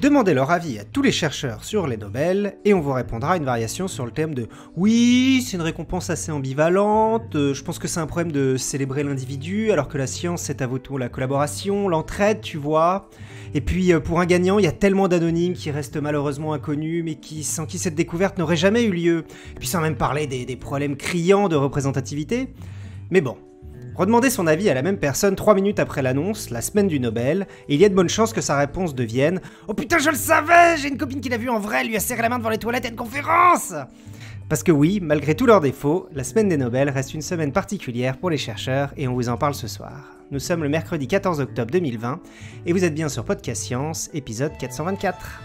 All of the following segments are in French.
Demandez leur avis à tous les chercheurs sur les Nobel et on vous répondra à une variation sur le thème de oui, c'est une récompense assez ambivalente, euh, je pense que c'est un problème de célébrer l'individu alors que la science c'est à vos tour la collaboration, l'entraide, tu vois. Et puis euh, pour un gagnant, il y a tellement d'anonymes qui restent malheureusement inconnus mais qui sans qui cette découverte n'aurait jamais eu lieu. puis sans même parler des problèmes criants de représentativité. Mais bon, Redemander son avis à la même personne trois minutes après l'annonce, la semaine du Nobel, et il y a de bonnes chances que sa réponse devienne Oh putain, je le savais J'ai une copine qui l'a vu en vrai, elle lui a serré la main devant les toilettes à une conférence parce que oui, malgré tous leurs défauts, la semaine des Nobel reste une semaine particulière pour les chercheurs et on vous en parle ce soir. Nous sommes le mercredi 14 octobre 2020 et vous êtes bien sur Podcast Science, épisode 424.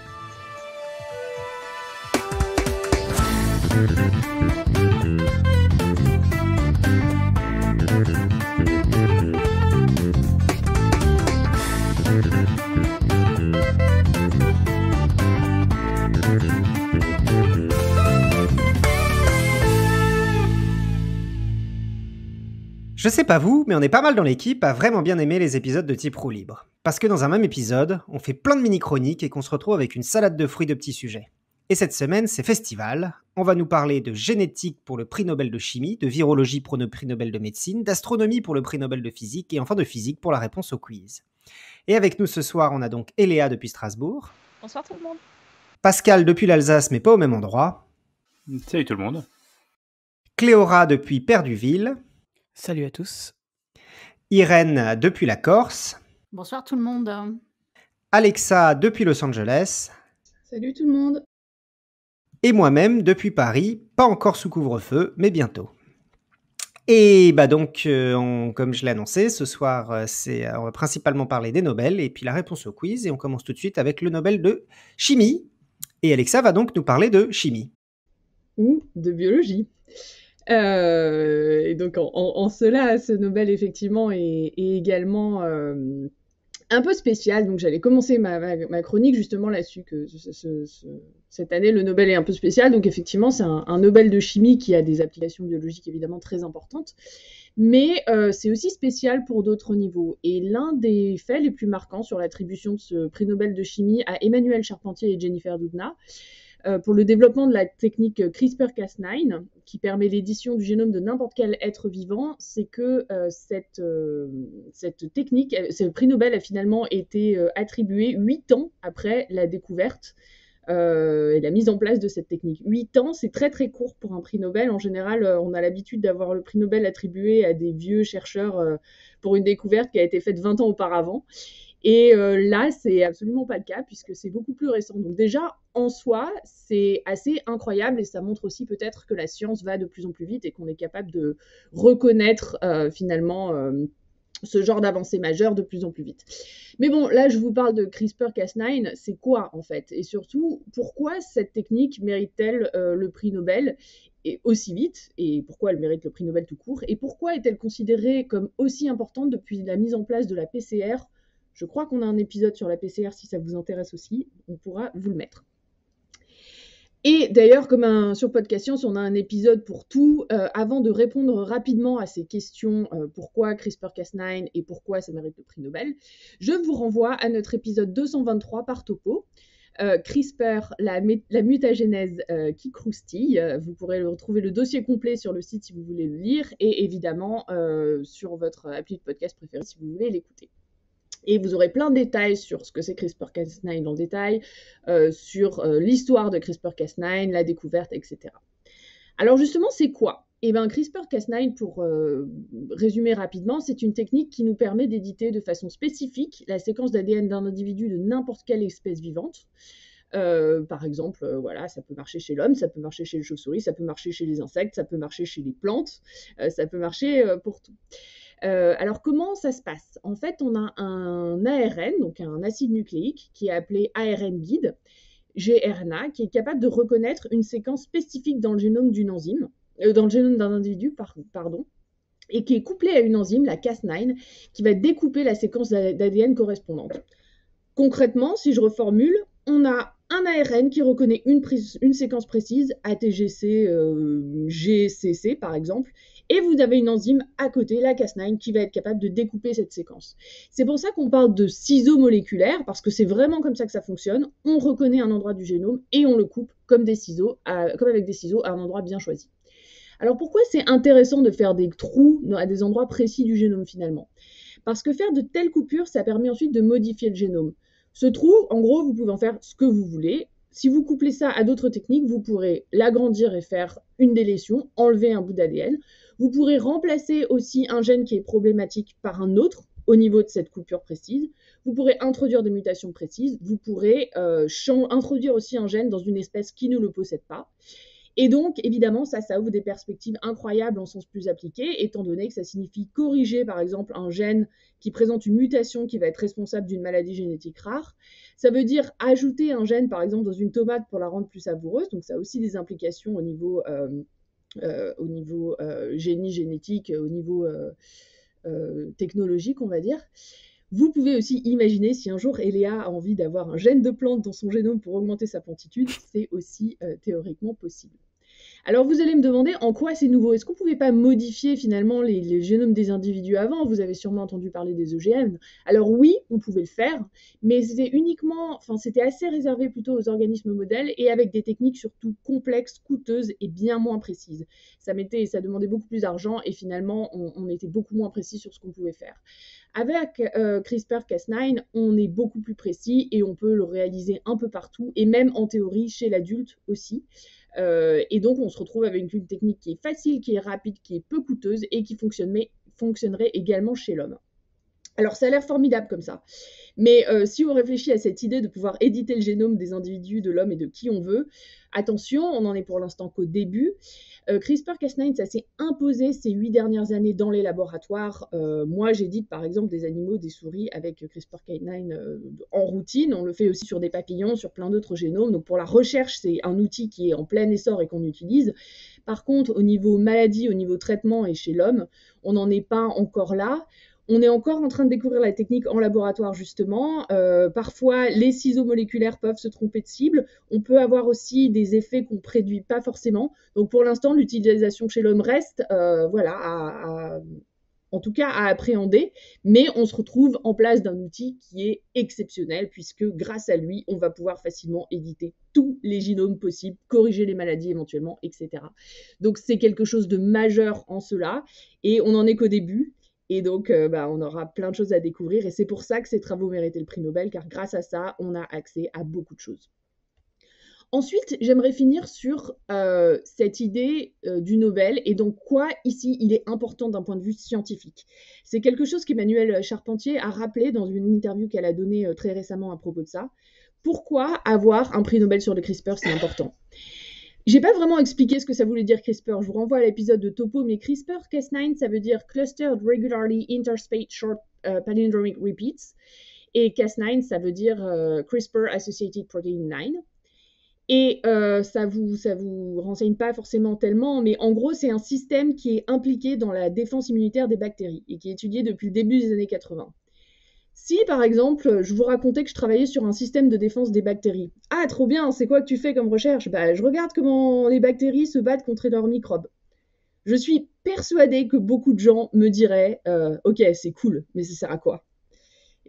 Je sais pas vous, mais on est pas mal dans l'équipe à vraiment bien aimer les épisodes de type roue libre. Parce que dans un même épisode, on fait plein de mini-chroniques et qu'on se retrouve avec une salade de fruits de petits sujets. Et cette semaine, c'est festival. On va nous parler de génétique pour le prix Nobel de chimie, de virologie pour le prix Nobel de médecine, d'astronomie pour le prix Nobel de physique et enfin de physique pour la réponse au quiz. Et avec nous ce soir, on a donc Eléa depuis Strasbourg. Bonsoir tout le monde. Pascal depuis l'Alsace, mais pas au même endroit. Salut tout le monde. Cléora depuis Perduville. Salut à tous. Irène depuis la Corse. Bonsoir tout le monde. Alexa depuis Los Angeles. Salut tout le monde. Et moi-même depuis Paris, pas encore sous couvre-feu, mais bientôt. Et bah donc, euh, comme je l'ai annoncé, ce soir, euh, c'est, euh, on va principalement parler des Nobel et puis la réponse au quiz. Et on commence tout de suite avec le Nobel de chimie. Et Alexa va donc nous parler de chimie. Ou de biologie. Euh, et donc en, cela, ce Nobel effectivement est, également euh, un peu spécial. Donc j'allais commencer ma, ma, chronique justement là-dessus que cette année le Nobel est un peu spécial. Donc effectivement c'est un, Nobel de chimie qui a des applications biologiques évidemment très importantes, mais euh, c'est aussi spécial pour d'autres niveaux. Et l'un des faits les plus marquants sur l'attribution de ce prix Nobel de chimie à Emmanuel Charpentier et Jennifer Doudna, euh, pour le développement de la technique CRISPR-Cas9, qui permet l'édition du génome de n'importe quel être vivant, c'est que euh, euh, cette, technique, ce prix Nobel a finalement été attribué huit ans après la découverte. et la mise en place de cette technique. 8 ans, c'est très très court pour un prix Nobel. En général, on a l'habitude d'avoir le prix Nobel attribué à des vieux chercheurs pour une découverte qui a été faite 20 ans auparavant. Et euh, là, c'est absolument pas le cas puisque c'est beaucoup plus récent. Donc déjà, en soi, c'est assez incroyable et ça montre aussi peut-être que la science va de plus en plus vite et qu'on est capable de reconnaître euh, finalement euh, ce genre d'avancée majeure de plus en plus vite. Mais bon, là, je vous parle de CRISPR-Cas9. C'est quoi en fait Et surtout, pourquoi cette technique mérite-t-elle le prix Nobel et aussi vite Et pourquoi elle mérite le prix Nobel tout court Et pourquoi est-elle considérée comme aussi importante depuis la mise en place de la PCR je crois qu'on a un épisode sur la PCR si ça vous intéresse aussi, on pourra vous le mettre. Et d'ailleurs, comme un, sur Podcast Science, on a un épisode pour tout. Euh, avant de répondre rapidement à ces questions, euh, pourquoi CRISPR-Cas9 et pourquoi ça mérite le prix Nobel, je vous renvoie à notre épisode 223 par Topo. Euh, CRISPR, la, la mutagénèse qui croustille. Vous pourrez le retrouver le dossier complet sur le site si vous voulez le lire et évidemment sur votre appli de podcast préféré si vous voulez l'écouter. Et vous aurez plein de détails sur ce que c'est CRISPR-Cas9 en détail, euh, sur euh, l'histoire de CRISPR-Cas9, la découverte, etc. Alors justement, c'est quoi Eh bien, CRISPR-Cas9, pour euh, résumer rapidement, c'est une technique qui nous permet d'éditer de façon spécifique la séquence d'ADN d'un individu de n'importe quelle espèce vivante. par exemple, voilà, ça peut marcher chez l'homme, ça peut marcher chez les chauves-souris, ça peut marcher chez les insectes, ça peut marcher chez les plantes, ça peut marcher pour tout. Euh, alors comment ça se passe En fait, on a un ARN, donc un acide nucléique, qui est appelé ARN guide, GRNA, qui est capable de reconnaître une séquence spécifique dans le génome d'une enzyme, euh, dans le génome d'un individu, pardon, et qui est couplé à une enzyme, la Cas9, qui va découper la séquence d'ADN correspondante. Concrètement, si je reformule, on a un ARN qui reconnaît une, séquence précise, ATGC, euh, GCC par exemple, et vous avez une enzyme à côté, la Cas9, qui va être capable de découper cette séquence. C'est pour ça qu'on parle de ciseaux moléculaires, parce que c'est vraiment comme ça que ça fonctionne. On reconnaît un endroit du génome et on le coupe comme, des ciseaux comme avec des ciseaux à un endroit bien choisi. Alors pourquoi c'est intéressant de faire des trous à des endroits précis du génome finalement Parce que faire de telles coupures, ça permet ensuite de modifier le génome. Ce trou, en gros, vous pouvez en faire ce que vous voulez. Si vous couplez ça à d'autres techniques, vous pourrez l'agrandir et faire une délétion, enlever un bout d'ADN. Vous pourrez remplacer aussi un gène qui est problématique par un autre au niveau de cette coupure précise. Vous pourrez introduire des mutations précises. Vous pourrez euh, introduire aussi un gène dans une espèce qui ne le possède pas. Et donc, évidemment, ça, ouvre des perspectives incroyables en sens plus appliqué, étant donné que ça signifie corriger, par exemple, un gène qui présente une mutation qui va être responsable d'une maladie génétique rare. Ça veut dire ajouter un gène, par exemple, dans une tomate pour la rendre plus savoureuse. Donc, ça a aussi des implications au niveau euh, euh, au niveau euh, génie génétique, au niveau euh, technologique, on va dire. Vous pouvez aussi imaginer si un jour Eléa a envie d'avoir un gène de plante dans son génome pour augmenter sa plantitude, c'est aussi théoriquement possible. Alors vous allez me demander en quoi c'est nouveau. Est-ce qu'on ne pouvait pas modifier finalement les, génomes des individus avant Vous avez sûrement entendu parler des OGM. E Alors oui, on pouvait le faire, mais c'était uniquement, enfin c'était assez réservé plutôt aux organismes modèles et avec des techniques surtout complexes, coûteuses et bien moins précises. Ça mettait, ça demandait beaucoup plus d'argent et finalement on, était beaucoup moins précis sur ce qu'on pouvait faire. Avec euh, CRISPR-Cas9, on est beaucoup plus précis et on peut le réaliser un peu partout et même en théorie chez l'adulte aussi. Euh, et donc, on se retrouve avec une technique qui est facile, qui est rapide, qui est peu coûteuse et qui fonctionnerait également chez l'homme. Alors ça a l'air formidable comme ça. Mais euh, si on réfléchit à cette idée de pouvoir éditer le génome des individus, de l'homme et de qui on veut, attention, on en est pour l'instant qu'au début. Euh, CRISPR-Cas9, ça s'est imposé ces huit dernières années dans les laboratoires. Euh, moi, j'édite par exemple des animaux, des souris avec CRISPR-Cas9 en routine. On le fait aussi sur des papillons, sur plein d'autres génomes. Donc pour la recherche, c'est un outil qui est en plein essor et qu'on utilise. Par contre, au niveau maladie, au niveau traitement et chez l'homme, on n'en est pas encore là. On est encore en train de découvrir la technique en laboratoire, justement. Euh, parfois, les ciseaux moléculaires peuvent se tromper de cible. On peut avoir aussi des effets qu'on ne préduit pas forcément. Donc, pour l'instant, l'utilisation chez l'homme reste, euh, voilà, à, en tout cas à appréhender. Mais on se retrouve en place d'un outil qui est exceptionnel, puisque grâce à lui, on va pouvoir facilement éditer tous les génomes possibles, corriger les maladies éventuellement, etc. Donc c'est quelque chose de majeur en cela, et on n'en est qu'au début. Et donc, euh, bah, on aura plein de choses à découvrir. Et c'est pour ça que ces travaux méritaient le prix Nobel, car grâce à ça, on a accès à beaucoup de choses. Ensuite, j'aimerais finir sur euh, cette idée euh, du Nobel et donc quoi ici il est important d'un point de vue scientifique. C'est quelque chose qu'Emmanuel Charpentier a rappelé dans une interview qu'elle a donnée très récemment à propos de ça. Pourquoi avoir un prix Nobel sur le CRISPR, c'est important j'ai pas vraiment expliqué ce que ça voulait dire CRISPR. Je vous renvoie à l'épisode de Topo, mais CRISPR Cas9, ça veut dire Clustered Regularly Interspaced Short euh, Palindromic Repeats. Et Cas9, ça veut dire euh, CRISPR Associated Protein 9. Et euh, ça vous ça vous renseigne pas forcément tellement, mais en gros, c'est un système qui est impliqué dans la défense immunitaire des bactéries et qui est étudié depuis le début des années 80. Si, par exemple, je vous racontais que je travaillais sur un système de défense des bactéries. Ah, trop bien, c'est quoi que tu fais comme recherche Bah, je regarde comment les bactéries se battent contre leurs microbes. Je suis persuadée que beaucoup de gens me diraient euh, Ok, c'est cool, mais ça sert à quoi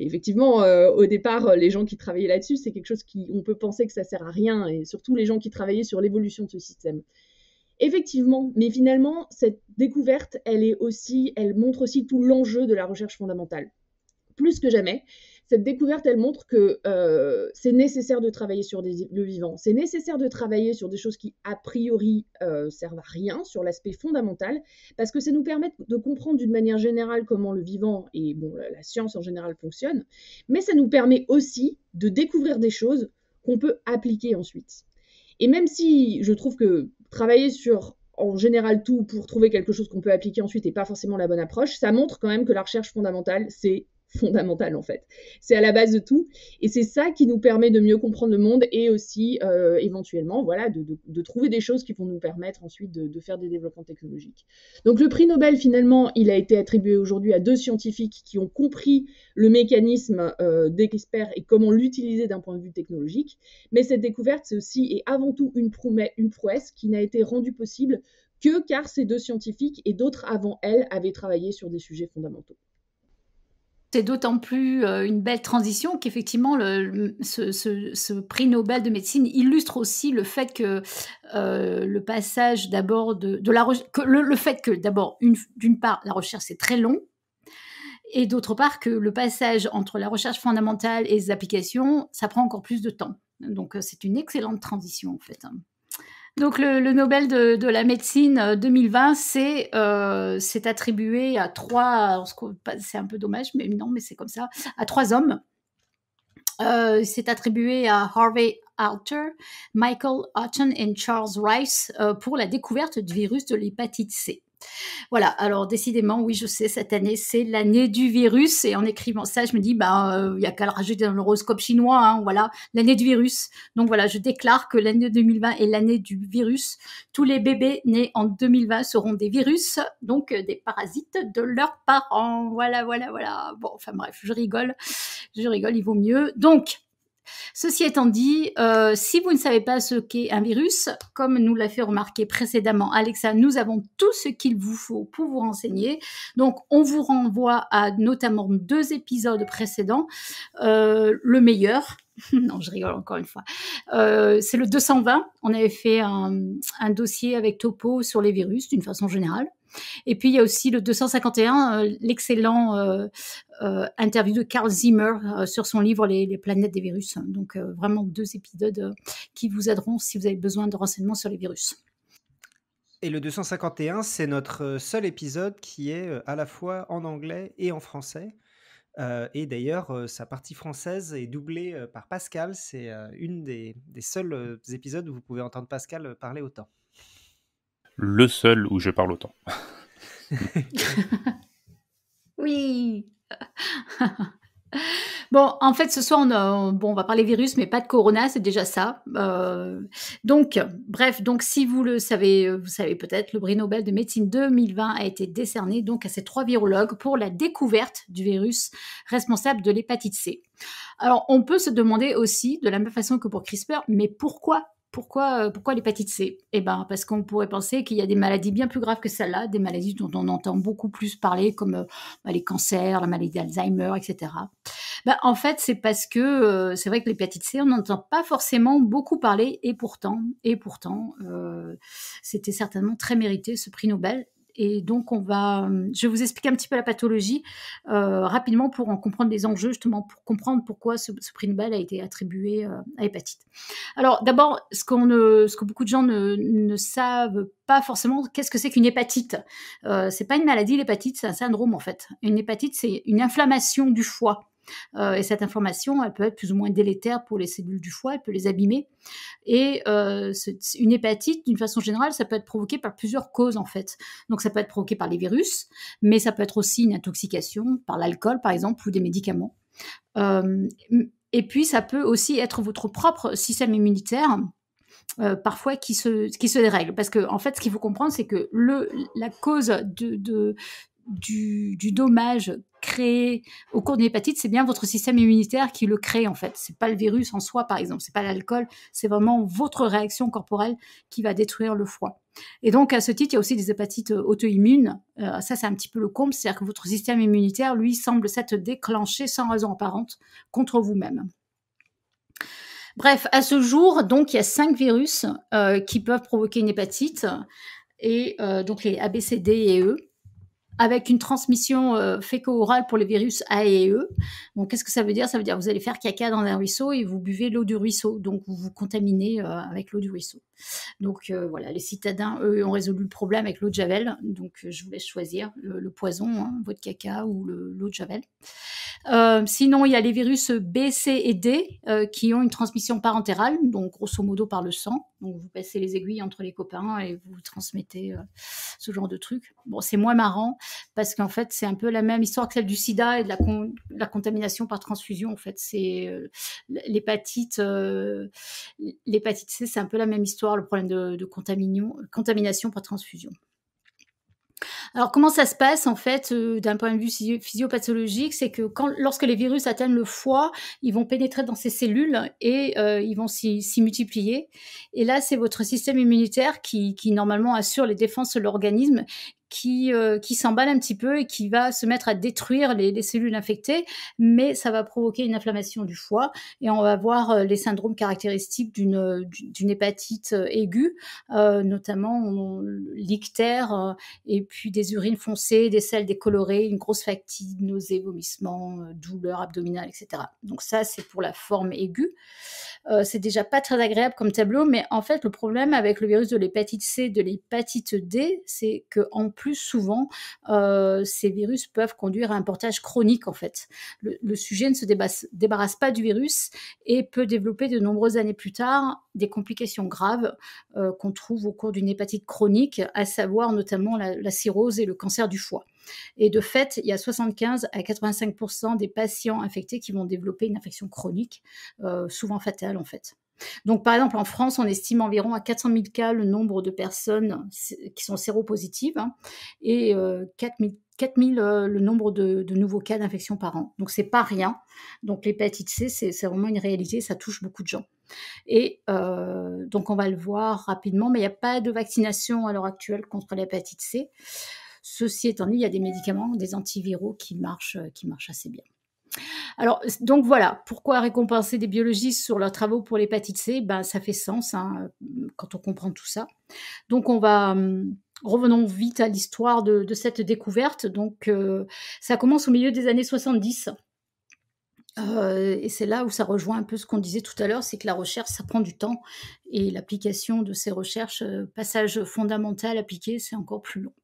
effectivement, euh, au départ, euh, les gens qui travaillaient là-dessus, c'est quelque chose qui, on peut penser que ça sert à rien, et surtout les gens qui travaillaient sur l'évolution de ce système. Effectivement, mais finalement, cette découverte, elle est aussi, elle montre aussi tout l'enjeu de la recherche fondamentale plus que jamais, cette découverte, elle montre que euh, c'est nécessaire de travailler sur des, le vivant, c'est nécessaire de travailler sur des choses qui, a priori, euh, servent à rien, sur l'aspect fondamental, parce que ça nous permet de comprendre d'une manière générale comment le vivant et bon, la, science en général fonctionne, mais ça nous permet aussi de découvrir des choses qu'on peut appliquer ensuite. Et même si je trouve que travailler sur en général tout pour trouver quelque chose qu'on peut appliquer ensuite n'est pas forcément la bonne approche, ça montre quand même que la recherche fondamentale, c'est fondamentale en fait. C'est à la base de tout et c'est ça qui nous permet de mieux comprendre le monde et aussi euh, éventuellement voilà de, trouver des choses qui vont nous permettre ensuite de, faire des développements technologiques. Donc le prix Nobel finalement il a été attribué aujourd'hui à deux scientifiques qui ont compris le mécanisme euh, experts et comment l'utiliser d'un point de vue technologique. Mais cette découverte c'est aussi et avant tout une, une prouesse qui n'a été rendue possible que car ces deux scientifiques et d'autres avant elles avaient travaillé sur des sujets fondamentaux. C'est d'autant plus euh, une belle transition qu'effectivement, ce, ce, prix Nobel de médecine illustre aussi le fait que euh, le passage d'abord de, la le, fait que d'abord, d'une part, la recherche est très long, et d'autre part, que le passage entre la recherche fondamentale et les applications, ça prend encore plus de temps. Donc, euh, c'est une excellente transition en fait. Hein. Donc le, Nobel de, la médecine 2020, euh, euh, c'est attribué à trois, c'est un peu dommage, mais non, mais c'est comme ça, à trois hommes. Euh, c'est attribué à Harvey Alter, Michael Houghton et Charles Rice pour la découverte du virus de l'hépatite C. Voilà, alors décidément, oui, je sais, cette année, c'est l'année du virus. Et en écrivant ça, je me dis, bah, euh, il n'y y a qu'à le rajouter dans l'horoscope chinois, hein, voilà, l'année du virus. Donc voilà, je déclare que l'année 2020 est l'année du virus. Tous les bébés nés en 2020 seront des virus, donc euh, des parasites de leurs parents. Voilà, voilà, voilà. Bon, enfin bref, je rigole, je rigole, il vaut mieux. Donc, Ceci étant dit, euh, si vous ne savez pas ce qu'est un virus, comme nous l'a fait remarquer précédemment Alexa, nous avons tout ce qu'il vous faut pour vous renseigner. Donc, on vous renvoie à notamment deux épisodes précédents, euh, le meilleur. non, je rigole encore une fois. Euh, c'est le 220. On avait fait un, un dossier avec Topo sur les virus d'une façon générale et puis il y a aussi le 251, euh, l'excellent euh, euh, interview de Carl Zimmer sur son livre les, planètes des virus. Donc vraiment deux épisodes qui vous aideront si vous avez besoin de renseignements sur les virus. Et le 251, c'est notre seul épisode qui est à la fois en anglais et en français. et d'ailleurs, sa partie française est doublée par Pascal. C'est une des seuls épisodes où vous pouvez entendre Pascal parler autant le seul où je parle autant. oui. Bon, en fait, ce soir, on, bon, on va parler virus, mais pas de corona, c'est déjà ça. Euh, donc, bref, donc si vous le savez, euh, vous savez peut-être, le prix Nobel de médecine 2020 a été décerné donc à ces trois virologues pour la découverte du virus responsable de l'hépatite C. Alors, on peut se demander aussi, de la même façon que pour CRISPR, mais pourquoi pourquoi, euh, pourquoi l'hépatite C Eh ben, parce qu'on pourrait penser qu'il y a des maladies bien plus graves que celle-là, des maladies dont on entend beaucoup plus parler, comme euh, bah, les cancers, la maladie d'Alzheimer, etc. Bah, en fait, c'est parce que euh, c'est vrai que l'hépatite C, on n'entend pas forcément beaucoup parler, et pourtant, et pourtant, c'était certainement très mérité ce prix Nobel et donc, euh, je vais vous expliquer un petit peu la pathologie euh, rapidement pour en comprendre les enjeux, justement, pour comprendre pourquoi ce, prix Nobel a été attribué euh, à hépatite. Alors, d'abord, ce, que beaucoup de gens ne, savent pas forcément, qu'est-ce que c'est qu'une hépatite euh, C'est pas une maladie, l'hépatite, c'est un syndrome en fait. Une hépatite, c'est une inflammation du foie. Euh, et cette information, elle peut être plus ou moins délétère pour les cellules du foie, elle peut les abîmer. Et euh, une hépatite, d'une façon générale, ça peut être provoqué par plusieurs causes en fait. Donc ça peut être provoqué par les virus, mais ça peut être aussi une intoxication par l'alcool par exemple ou des médicaments. Euh, et puis ça peut aussi être votre propre système immunitaire. parfois qui se, qui se dérègle. Parce que, en fait, ce qu'il faut comprendre, c'est que le, la cause de, de, du, dommage créé au cours d'une hépatite, c'est bien votre système immunitaire qui le crée en fait. C'est pas le virus en soi par exemple, c'est pas l'alcool, c'est vraiment votre réaction corporelle qui va détruire le foie. Et donc à ce titre, il y a aussi des hépatites euh, auto-immunes. Euh, ça c'est un petit peu le comble, c'est-à-dire que votre système immunitaire lui semble s'être déclenché sans raison apparente contre vous-même. Bref, à ce jour, donc il y a cinq virus euh, qui peuvent provoquer une hépatite et donc les ABCD et E avec une transmission euh, féco-orale pour les virus A et E. qu'est-ce que ça veut dire Ça veut dire que vous allez faire caca dans un ruisseau et vous buvez l'eau du ruisseau, donc vous vous contaminez euh, avec l'eau du ruisseau. Donc euh, voilà, les citadins, eux, ont résolu le problème avec l'eau de javel, donc je vous laisse choisir le, poison, hein, votre caca ou l'eau de javel. sinon, il y a les virus B, C et D qui ont une transmission parentérale, donc grosso modo par le sang. Donc vous passez les aiguilles entre les copains et vous transmettez ce genre de truc. Bon, c'est moins marrant parce qu'en fait, c'est un peu la même histoire que celle du sida et de la, contamination par transfusion. En fait, c'est euh, l'hépatite, euh, l'hépatite C, c'est un peu la même histoire, le problème de, contamination par transfusion. Alors, comment ça se passe en fait euh, d'un point de vue physiopathologique C'est que quand, lorsque les virus atteignent le foie, ils vont pénétrer dans ces cellules et euh, ils vont s'y multiplier. Et là, c'est votre système immunitaire qui, qui, normalement assure les défenses de l'organisme qui, euh, qui s'emballe un petit peu et qui va se mettre à détruire les, les, cellules infectées, mais ça va provoquer une inflammation du foie et on va voir les syndromes caractéristiques d'une hépatite aiguë, notamment l'ictère et puis des des urines foncées, des selles décolorées, une grosse fatigue, nausées, vomissements, euh, douleurs abdominales, etc. Donc ça, c'est pour la forme aiguë. Euh, c'est déjà pas très agréable comme tableau, mais en fait, le problème avec le virus de l'hépatite C, de l'hépatite D, c'est qu'en plus souvent, euh, ces virus peuvent conduire à un portage chronique. En fait, le, sujet ne se débarrasse pas du virus et peut développer de nombreuses années plus tard des complications graves qu'on trouve au cours d'une hépatite chronique, à savoir notamment la cirrhose le cancer du foie. Et de fait, il y a 75 à 85 des patients infectés qui vont développer une infection chronique, euh, souvent fatale en fait. Donc, par exemple, en France, on estime environ à 400 000 cas le nombre de personnes qui sont séropositives hein, et 4 000 4000 le nombre de, nouveaux cas d'infection par an. Donc c'est pas rien. Donc l'hépatite C, c'est vraiment une réalité, ça touche beaucoup de gens. Et euh, donc on va le voir rapidement, mais il n'y a pas de vaccination à l'heure actuelle contre l'hépatite C. Ceci étant dit, il y a des médicaments, des antiviraux qui marchent, euh, qui marchent assez bien. Alors, donc voilà, pourquoi récompenser des biologistes sur leurs travaux pour l'hépatite C ben, Ça fait sens hein, euh, quand on comprend tout ça. Donc, on va. Hum, revenons vite à l'histoire de, cette découverte. Donc, euh, ça commence au milieu des années 70. Euh, et c'est là où ça rejoint un peu ce qu'on disait tout à l'heure, c'est que la recherche, ça prend du temps. Et l'application de ces recherches, passage fondamental appliqué, c'est encore plus long.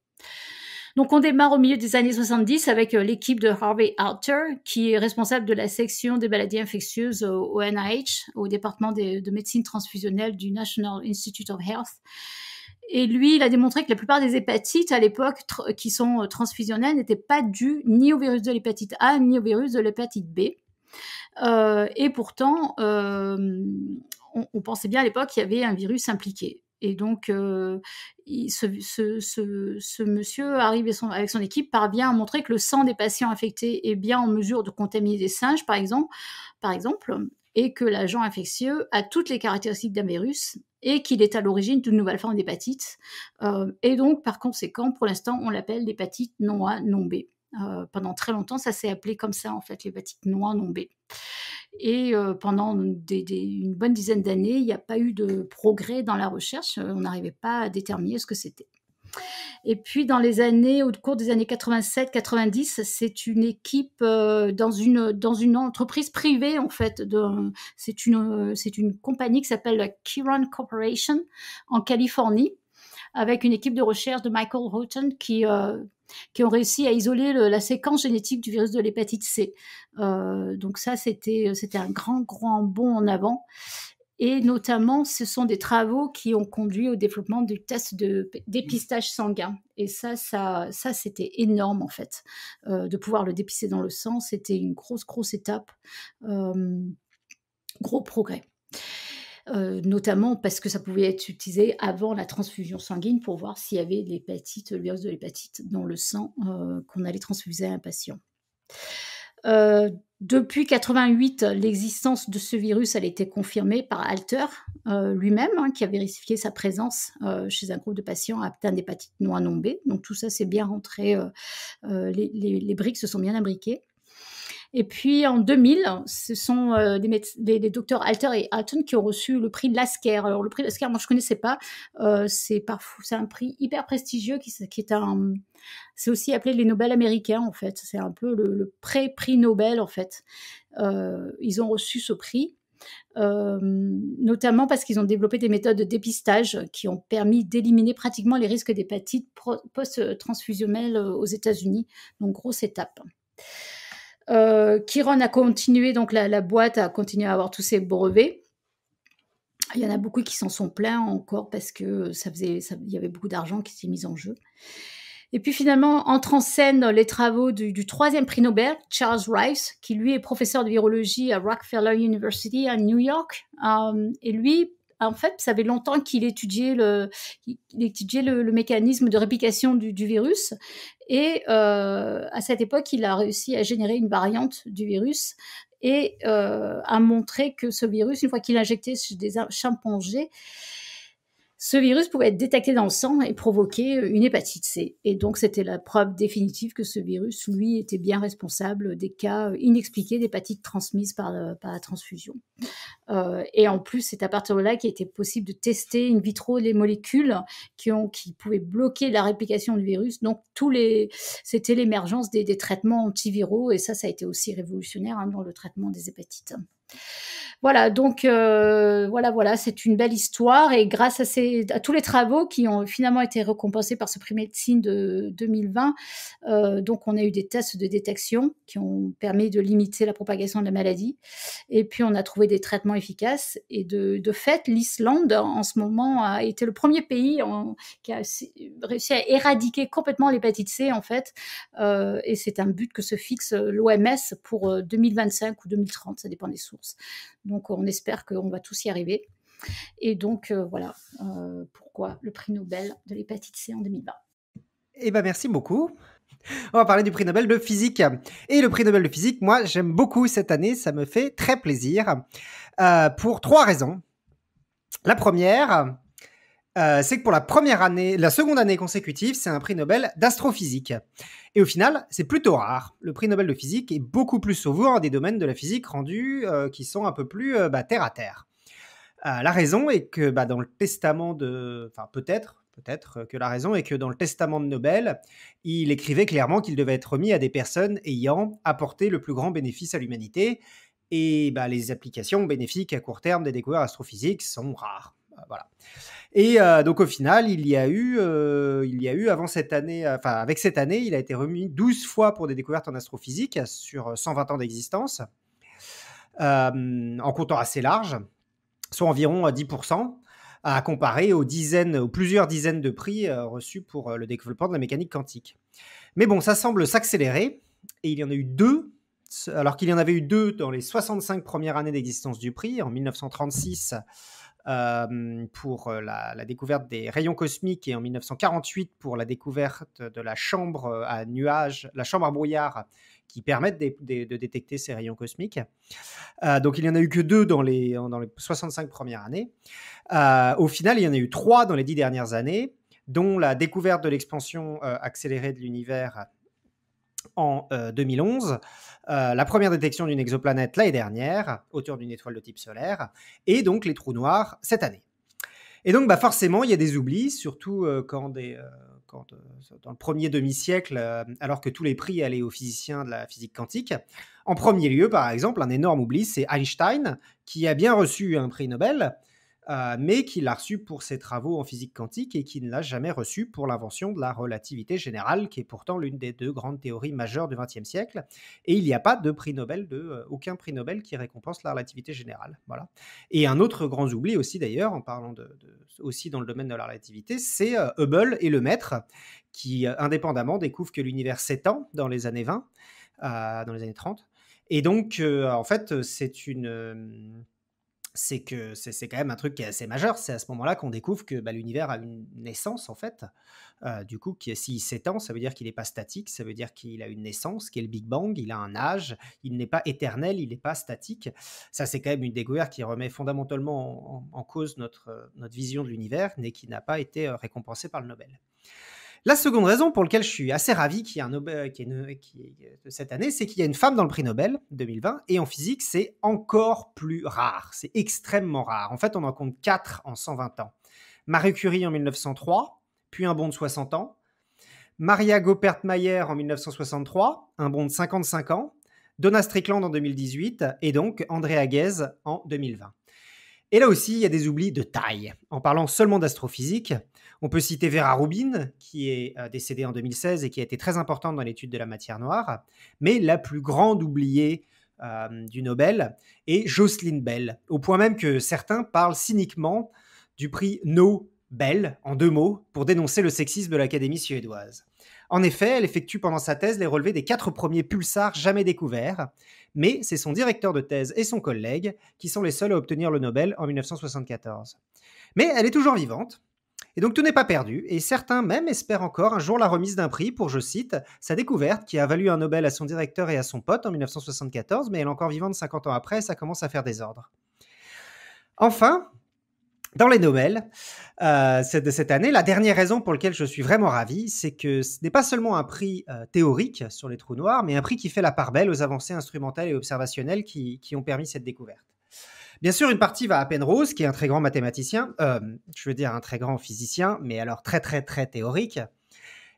Donc on démarre au milieu des années 70 avec euh, l'équipe de Harvey Alter, qui est responsable de la section des maladies infectieuses au, NIH, au département de médecine transfusionnelle du National Institute of Health. Et lui, il a démontré que la plupart des hépatites à l'époque qui sont euh, transfusionnelles n'étaient pas dues ni au virus de l'hépatite A ni au virus de l'hépatite B. Euh, et pourtant, on, pensait bien à l'époque qu'il y avait un virus impliqué. Et donc, euh, ce, monsieur arrive avec son équipe parvient à montrer que le sang des patients infectés est bien en mesure de contaminer des singes, par exemple, par exemple et que l'agent infectieux a toutes les caractéristiques d'un virus et qu'il est à l'origine d'une nouvelle forme d'hépatite. Euh, et donc, par conséquent, pour l'instant, on l'appelle l'hépatite non A, non B. Euh, pendant très longtemps, ça s'est appelé comme ça, en fait, l'hépatite noire non B. Et euh, pendant une bonne dizaine d'années, il n'y a pas eu de progrès dans la recherche. Euh, on n'arrivait pas à déterminer ce que c'était. Et puis dans les années, au cours des années 87-90, c'est une équipe dans, une, dans une entreprise privée en fait. C'est une, une compagnie qui s'appelle la Kiron Corporation en Californie avec une équipe de recherche de Michael Houghton qui, qui ont réussi à isoler la séquence génétique du virus de l'hépatite C. Euh, donc ça, euh, c'était un grand, grand bond en avant. Et notamment, ce sont des travaux qui ont conduit au développement du test de dépistage sanguin. Et ça, c'était énorme en fait. Euh, de pouvoir le dépister dans le sang, c'était une grosse, grosse étape. gros progrès. Euh, notamment parce que ça pouvait être utilisé avant la transfusion sanguine pour voir s'il y avait l'hépatite, le virus de l'hépatite dans le sang euh, qu'on allait transfuser à un patient. Euh, depuis 88, l'existence de ce virus a été confirmée par Alter lui-même, hein, qui a vérifié sa présence chez un groupe de patients atteints d'hépatite non annombée. Donc tout ça, c'est bien rentré, les, les, briques se sont bien imbriquées. Et puis en 2000, ce sont les euh, des, docteurs Alter et Hutton qui ont reçu le prix Lasker. Alors le prix Lasker, moi je ne connaissais pas. Euh, c'est un prix hyper prestigieux qui, qui est un, c'est aussi appelé les Nobel américains en fait. C'est un peu le, pré-prix Nobel en fait. Euh, ils ont reçu ce prix. notamment parce qu'ils ont développé des méthodes de dépistage qui ont permis d'éliminer pratiquement les risques d'hépatite post-transfusionnelle aux États-Unis. Donc, grosse étape. Euh, Kiron a continué, donc la, boîte a continué à avoir tous ses brevets. Il y en a beaucoup qui s'en sont pleins encore parce que ça faisait, il y avait beaucoup d'argent qui s'est mis en jeu. Et puis finalement, entre en scène les travaux du, troisième prix Nobel, Charles Rice, qui lui est professeur de virologie à Rockefeller University à New York. Euh, et lui, en fait, ça fait longtemps qu'il étudiait le, il le, mécanisme de réplication du, virus. Et euh, à cette époque, il a réussi à générer une variante du virus et euh, à montrer que ce virus, une fois qu'il injecté chez des chimpanzés, ce virus pouvait être détecté dans le sang et provoquer euh, une hépatite C. Et donc, c'était la preuve définitive que ce virus, lui, était bien responsable des cas euh, inexpliqués d'hépatite transmise par, euh, la transfusion. et en plus, c'est à partir de là qu'il était possible de tester in vitro les molécules qui, pouvaient bloquer la réplication du virus. Donc, c'était l'émergence des, traitements antiviraux. Et ça, ça a été aussi révolutionnaire hein, dans le traitement des hépatites. Voilà, donc euh, voilà, voilà, c'est une belle histoire et grâce à, tous les travaux qui ont finalement été récompensés par ce prix médecine de 2020, euh, donc on a eu des tests de détection qui ont permis de limiter la propagation de la maladie et puis on a trouvé des traitements efficaces et de, fait, l'Islande en ce moment a été le premier pays qui a réussi à éradiquer complètement l'hépatite C en fait euh, et c'est un but que se fixe l'OMS pour 2025 ou 2030, ça dépend des sources. Donc on espère qu'on va tous y arriver. Et donc euh, voilà euh, pourquoi le prix Nobel de l'hépatite C en 2020. Eh ben merci beaucoup. On va parler du prix Nobel de physique. Et le prix Nobel de physique, moi j'aime beaucoup cette année, ça me fait très plaisir. Euh, pour trois raisons. La première, euh, c'est que pour la première année, la seconde année consécutive, c'est un prix Nobel d'astrophysique. Et au final, c'est plutôt rare. Le prix Nobel de physique est beaucoup plus souvent des domaines de la physique rendus euh, qui sont un peu plus euh, bah, terre à terre. la raison est que bah, dans le testament de, enfin peut-être, peut-être que la raison est que dans le testament de Nobel, il écrivait clairement qu'il devait être remis à des personnes ayant apporté le plus grand bénéfice à l'humanité. Et bah, les applications bénéfiques à court terme des découvertes astrophysiques sont rares. Euh, voilà. Et euh, donc au final, il y a eu, euh, il y a eu avant cette année, enfin avec cette année, il a été remis 12 fois pour des découvertes en astrophysique sur 120 ans d'existence, en comptant assez large, soit environ 10%, à comparer aux dizaines, aux plusieurs dizaines de prix reçus pour le développement de la mécanique quantique. Mais bon, ça semble s'accélérer, et il y en a eu deux alors qu'il y en avait eu deux dans les 65 premières années d'existence du prix, en 1936 euh, pour euh, la, découverte des rayons cosmiques et en 1948 pour la découverte de la chambre euh, à nuages, la chambre à brouillard qui permettent de, détecter ces rayons cosmiques. donc il n'y en a eu que deux dans les, dans les 65 premières années. au final, il y en a eu trois dans les dix dernières années, dont la découverte de l'expansion accélérée de l'univers en 2011, euh, euh, la première détection d'une exoplanète l'année dernière, autour d'une étoile de type solaire, et donc les trous noirs cette année. Et donc, bah forcément, il y a des oublis, surtout euh, quand, dans le premier demi-siècle, alors que tous les prix allaient aux physiciens de la physique quantique. En premier lieu, par exemple, un énorme oubli, c'est Einstein, qui a bien reçu un prix Nobel, euh, mais qu'il l'a reçu pour ses travaux en physique quantique et qui ne l'a jamais reçu pour l'invention de la relativité générale, qui est pourtant l'une des deux grandes théories majeures du XXe siècle. Et il n'y a pas de prix Nobel, de, euh, aucun prix Nobel qui récompense la relativité générale. Voilà. Et un autre grand oubli aussi d'ailleurs, en parlant de, aussi dans le domaine de la relativité, c'est euh, Hubble et le maître, qui indépendamment découvrent que l'univers s'étend dans les années 20, dans les années 30. Et donc, en fait, c'est une c'est que c'est quand même un truc qui est assez majeur. C'est à ce moment-là qu'on découvre que bah, l'univers a une naissance, en fait. Euh, du coup, s'il s'étend, ça veut dire qu'il n'est pas statique, ça veut dire qu'il a une naissance, qui est le Big Bang, il a un âge, il n'est pas éternel, il n'est pas statique. Ça, c'est quand même une découverte qui remet fondamentalement en, cause notre, euh, notre vision de l'univers, mais qui n'a pas été euh, récompensée par le Nobel. La seconde raison pour laquelle je suis assez ravi qu'il y ait un Nobel, euh, euh, euh, cette année, c'est qu'il y a une femme dans le prix Nobel 2020. Et en physique, c'est encore plus rare. C'est extrêmement rare. En fait, on en compte 4 en 120 ans. Marie Curie en 1903, puis un bond de 60 ans. Maria Goeppert-Mayer en 1963, un bond de 55 ans. Donna Strickland en 2018 et donc Andrea Ghez en 2020. Et là aussi, il y a des oublis de taille. En parlant seulement d'astrophysique, on peut citer Vera Rubin, qui est euh, décédée en 2016 et qui a été très importante dans l'étude de la matière noire, mais la plus grande oubliée euh, du Nobel est Jocelyn Bell, au point même que certains parlent cyniquement du prix Nobel, en deux mots, pour dénoncer le sexisme de l'Académie suédoise. En effet, elle effectue pendant sa thèse les relevés des quatre premiers pulsars jamais découverts, mais c'est son directeur de thèse et son collègue qui sont les seuls à obtenir le Nobel en 1974. Mais elle est toujours vivante, et donc tout n'est pas perdu, et certains même espèrent encore un jour la remise d'un prix pour, je cite, sa découverte qui a valu un Nobel à son directeur et à son pote en 1974, mais elle est encore vivante 50 ans après, ça commence à faire des ordres. Enfin, dans les Nobel euh, de cette année, la dernière raison pour laquelle je suis vraiment ravi, c'est que ce n'est pas seulement un prix euh, théorique sur les trous noirs, mais un prix qui fait la part belle aux avancées instrumentales et observationnelles qui ont permis cette découverte. Bien sûr, une partie va à Penrose, qui est un très grand mathématicien, euh, je veux dire un très grand physicien, mais alors très très très théorique.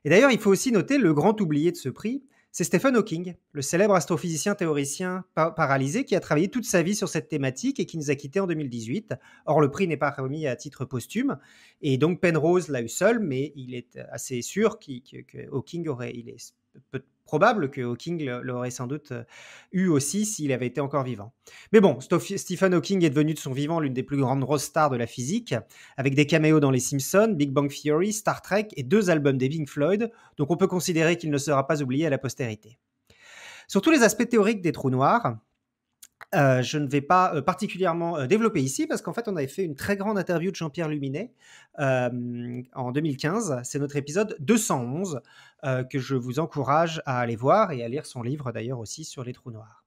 Et d'ailleurs, il faut aussi noter le grand oublié de ce prix, c'est Stephen Hawking, le célèbre astrophysicien théoricien paralysé qui a travaillé toute sa vie sur cette thématique et qui nous a quittés en 2018. Or, le prix n'est pas remis à titre posthume. Et donc, Penrose l'a eu seul, mais il est assez sûr qu'Hawking Hawking aurait, il est probable que Hawking l'aurait sans doute euh, eu aussi s'il avait été encore vivant. Mais bon, Stephen Hawking est devenu de son vivant l'une des plus grandes rock stars de la physique, avec des caméos dans Les Simpsons, Big Bang Theory, Star Trek et deux albums des Pink Floyd, donc on peut considérer qu'il ne sera pas oublié à la postérité. Sur tous les aspects théoriques des trous noirs, euh, je ne vais pas euh, particulièrement euh, développer ici parce qu'en fait, on avait fait une très grande interview de Jean-Pierre Luminet en 2015. C'est notre épisode 211 que je vous encourage à aller voir et à lire son livre d'ailleurs aussi sur les trous noirs.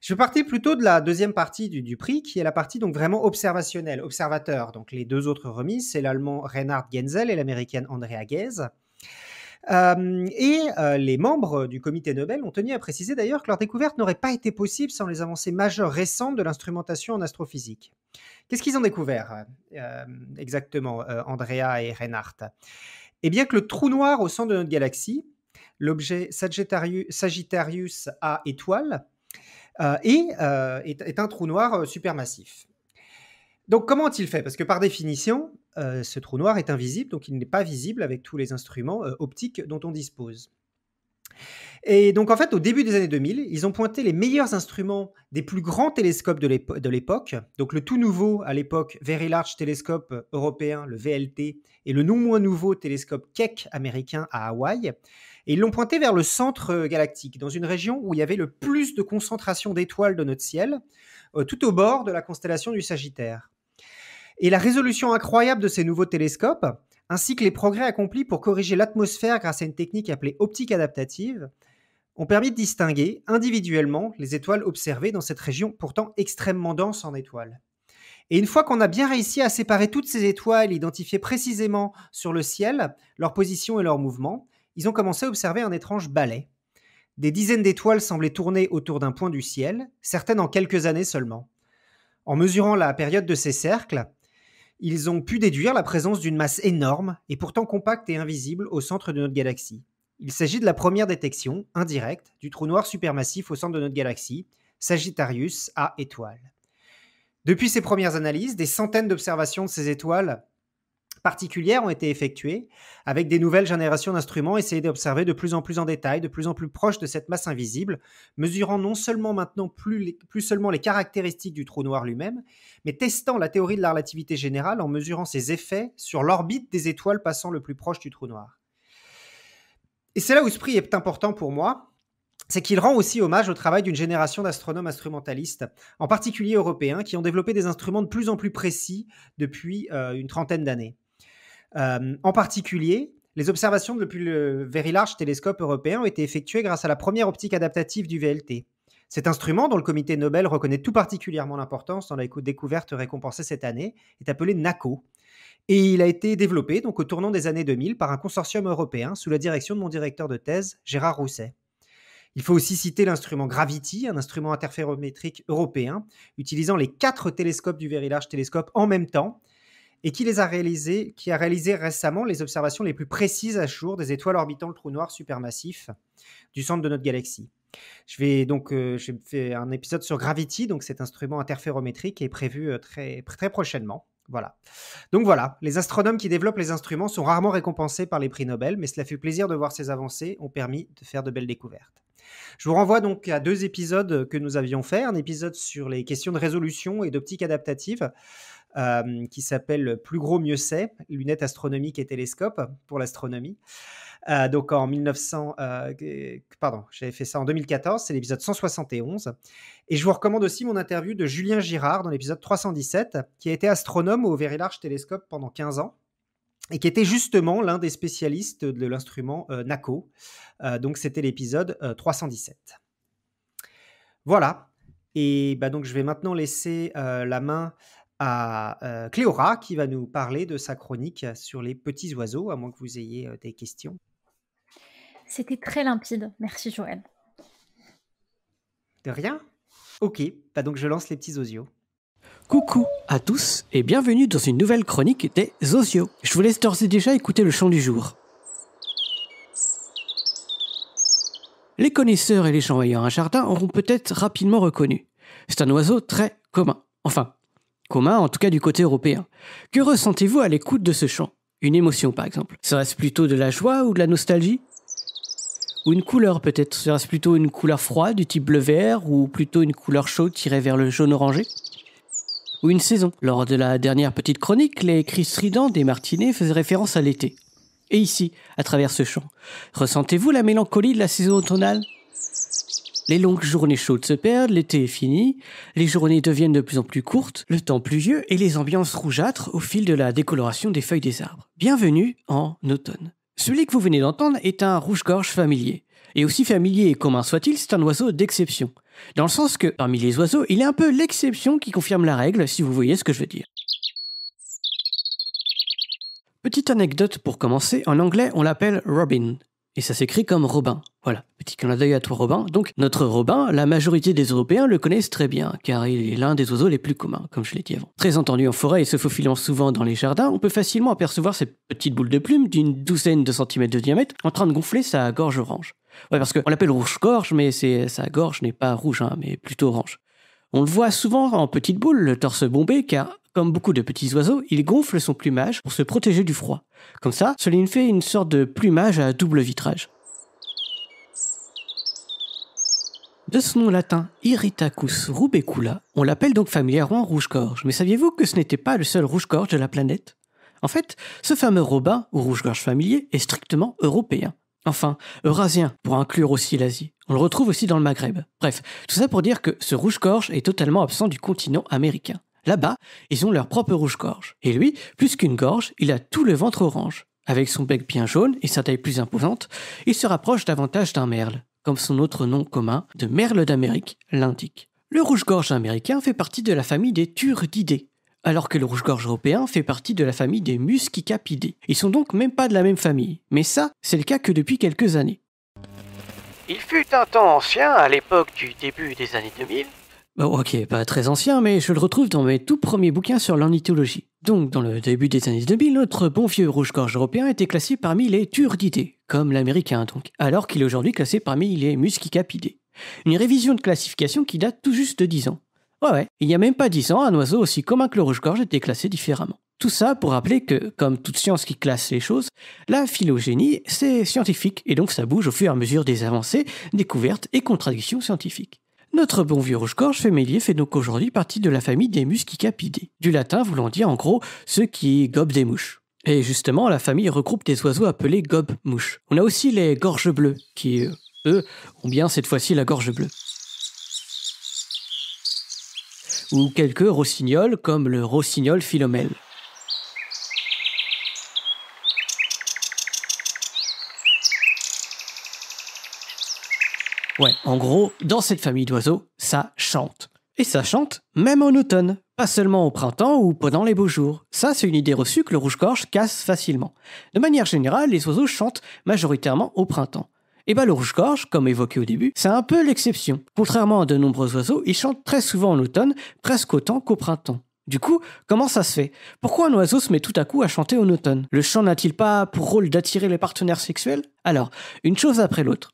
Je partais plutôt de la deuxième partie du, prix, qui est la partie donc vraiment observationnelle, observateur. Donc les deux autres remises, c'est l'allemand Reinhard Genzel et l'américaine Andrea Ghez et les membres du comité Nobel ont tenu à préciser d'ailleurs que leur découverte n'aurait pas été possible sans les avancées majeures récentes de l'instrumentation en astrophysique. Qu'est-ce qu'ils ont découvert exactement, euh, Andrea et Reinhardt Eh bien que le trou noir au centre de notre galaxie, l'objet Sagittarius, A étoile, euh, euh, est, un trou noir supermassif. Donc comment ont-ils fait Parce que par définition, euh, ce trou noir est invisible, donc il n'est pas visible avec tous les instruments euh, optiques dont on dispose. Et donc en fait, au début des années 2000, ils ont pointé les meilleurs instruments des plus grands télescopes de l'époque. Donc le tout nouveau à l'époque Very Large Telescope européen, le VLT, et le non moins nouveau télescope Keck américain à Hawaï. Et ils l'ont pointé vers le centre galactique, dans une région où il y avait le plus de concentration d'étoiles de notre ciel, euh, tout au bord de la constellation du Sagittaire et la résolution incroyable de ces nouveaux télescopes, ainsi que les progrès accomplis pour corriger l'atmosphère grâce à une technique appelée optique adaptative, ont permis de distinguer individuellement les étoiles observées dans cette région pourtant extrêmement dense en étoiles. Et une fois qu'on a bien réussi à séparer toutes ces étoiles, identifier précisément sur le ciel leur position et leur mouvement, ils ont commencé à observer un étrange balai. Des dizaines d'étoiles semblaient tourner autour d'un point du ciel, certaines en quelques années seulement. En mesurant la période de ces cercles, ils ont pu déduire la présence d'une masse énorme et pourtant compacte et invisible au centre de notre galaxie. Il s'agit de la première détection, indirecte, du trou noir supermassif au centre de notre galaxie, Sagittarius A étoile. Depuis ces premières analyses, des centaines d'observations de ces étoiles particulières ont été effectuées avec des nouvelles générations d'instruments essayés d'observer de plus en plus en détail, de plus en plus proche de cette masse invisible, mesurant non seulement maintenant plus, plus seulement les caractéristiques du trou noir lui-même, mais testant la théorie de la relativité générale en mesurant ses effets sur l'orbite des étoiles passant le plus proche du trou noir. Et c'est là où ce prix est important pour moi, c'est qu'il rend aussi hommage au travail d'une génération d'astronomes instrumentalistes, en particulier européens, qui ont développé des instruments de plus en plus précis depuis euh, une trentaine d'années. Euh, en particulier, les observations depuis le Very Large Télescope européen ont été effectuées grâce à la première optique adaptative du VLT. Cet instrument, dont le comité Nobel reconnaît tout particulièrement l'importance dans la découverte récompensée cette année, est appelé NACO. Et il a été développé donc au tournant des années 2000 par un consortium européen sous la direction de mon directeur de thèse, Gérard Rousset. Il faut aussi citer l'instrument Gravity, un instrument interférométrique européen, utilisant les quatre télescopes du Very Large Telescope en même temps et qui les a réalisés, qui a réalisé récemment les observations les plus précises à jour des étoiles orbitant le trou noir supermassif du centre de notre galaxie. Je vais donc euh, je un épisode sur Gravity, donc cet instrument interférométrique est prévu euh, très, très prochainement. Voilà. Donc voilà, les astronomes qui développent les instruments sont rarement récompensés par les prix Nobel, mais cela fait plaisir de voir ces avancées ont permis de faire de belles découvertes. Je vous renvoie donc à deux épisodes que nous avions faits, un épisode sur les questions de résolution et d'optique adaptative, euh, qui s'appelle Plus gros, mieux c'est, lunettes astronomiques et télescopes pour l'astronomie. Euh, donc en 1900, euh, pardon, j'avais fait ça en 2014, c'est l'épisode 171. Et je vous recommande aussi mon interview de Julien Girard dans l'épisode 317, qui a été astronome au Very Large télescope pendant 15 ans et qui était justement l'un des spécialistes de l'instrument NACO. donc c'était l'épisode 317. Voilà. Et bah donc je vais maintenant laisser la main à euh, Cléora qui va nous parler de sa chronique sur les petits oiseaux, à moins que vous ayez euh, des questions. C'était très limpide. Merci Joël. De rien Ok, bah donc je lance les petits oiseaux. Coucou à tous et bienvenue dans une nouvelle chronique des oiseaux. Je vous laisse d'ores et déjà écouter le chant du jour. Les connaisseurs et les gens ayant un jardin auront peut-être rapidement reconnu. C'est un oiseau très commun. Enfin, commun, en tout cas du côté européen. Que ressentez-vous à l'écoute de ce chant Une émotion par exemple Serait-ce plutôt de la joie ou de la nostalgie Ou une couleur peut-être Serait-ce plutôt une couleur froide du type bleu vert ou plutôt une couleur chaude tirée vers le jaune orangé ou une saison. Lors de la dernière petite chronique, les cris stridents des martinets faisaient référence à l'été. Et ici, à travers ce chant, ressentez-vous la mélancolie de la saison automnale les longues journées chaudes se perdent, l'été est fini, les journées deviennent de plus en plus courtes, le temps pluvieux et les ambiances rougeâtres au fil de la décoloration des feuilles des arbres. Bienvenue en automne. Celui que vous venez d'entendre est un rouge-gorge familier. Et aussi familier et commun soit-il, c'est un oiseau d'exception. Dans le sens que, parmi les oiseaux, il est un peu l'exception qui confirme la règle, si vous voyez ce que je veux dire. Petite anecdote pour commencer, en anglais on l'appelle Robin, et ça s'écrit comme Robin. Voilà, petit clin d'œil à toi Robin. Donc notre Robin, la majorité des Européens le connaissent très bien, car il est l'un des oiseaux les plus communs, comme je l'ai dit avant. Très entendu en forêt et se faufilant souvent dans les jardins, on peut facilement apercevoir cette petite boule de plume d'une douzaine de centimètres de diamètre en train de gonfler sa gorge orange. Ouais, parce qu'on l'appelle rouge-gorge, mais sa gorge n'est pas rouge, hein, mais plutôt orange. On le voit souvent en petite boule, le torse bombé, car comme beaucoup de petits oiseaux, il gonfle son plumage pour se protéger du froid. Comme ça, cela lui fait une sorte de plumage à double vitrage. De son nom latin Irritacus rubecula, on l'appelle donc familièrement rouge-gorge. Mais saviez-vous que ce n'était pas le seul rouge-gorge de la planète En fait, ce fameux robin ou rouge-gorge familier est strictement européen. Enfin, eurasien, pour inclure aussi l'Asie. On le retrouve aussi dans le Maghreb. Bref, tout ça pour dire que ce rouge-gorge est totalement absent du continent américain. Là-bas, ils ont leur propre rouge-gorge. Et lui, plus qu'une gorge, il a tout le ventre orange. Avec son bec bien jaune et sa taille plus imposante, il se rapproche davantage d'un merle comme son autre nom commun de merle d'Amérique l'indique. Le rouge-gorge américain fait partie de la famille des Turdidae, alors que le rouge-gorge européen fait partie de la famille des Muscicapidae. Ils sont donc même pas de la même famille, mais ça, c'est le cas que depuis quelques années. Il fut un temps ancien, à l'époque du début des années 2000. Bon, ok, pas très ancien, mais je le retrouve dans mes tout premiers bouquins sur l'ornithologie. Donc, dans le début des années 2000, notre bon vieux rouge-gorge européen était classé parmi les turdidae, comme l'américain donc, alors qu'il est aujourd'hui classé parmi les muscicapidae. Une révision de classification qui date tout juste de 10 ans. Ouais ouais, il n'y a même pas 10 ans, un oiseau aussi commun que le rouge-gorge était classé différemment. Tout ça pour rappeler que, comme toute science qui classe les choses, la phylogénie, c'est scientifique, et donc ça bouge au fur et à mesure des avancées, découvertes et contradictions scientifiques. Notre bon vieux rouge-gorge fémélier fait donc aujourd'hui partie de la famille des muscicapidés, du latin voulant dire en gros ceux qui gobent des mouches. Et justement, la famille regroupe des oiseaux appelés gobe-mouches. On a aussi les gorges bleues, qui, euh, eux, ont bien cette fois-ci la gorge bleue. Ou quelques rossignols, comme le rossignol philomèle. Ouais, en gros, dans cette famille d'oiseaux, ça chante. Et ça chante même en automne, pas seulement au printemps ou pendant les beaux jours. Ça, c'est une idée reçue que le rouge-gorge casse facilement. De manière générale, les oiseaux chantent majoritairement au printemps. Et eh bah ben, le rouge-gorge, comme évoqué au début, c'est un peu l'exception. Contrairement à de nombreux oiseaux, il chante très souvent en automne, presque autant qu'au printemps. Du coup, comment ça se fait Pourquoi un oiseau se met tout à coup à chanter en automne Le chant n'a-t-il pas pour rôle d'attirer les partenaires sexuels Alors, une chose après l'autre.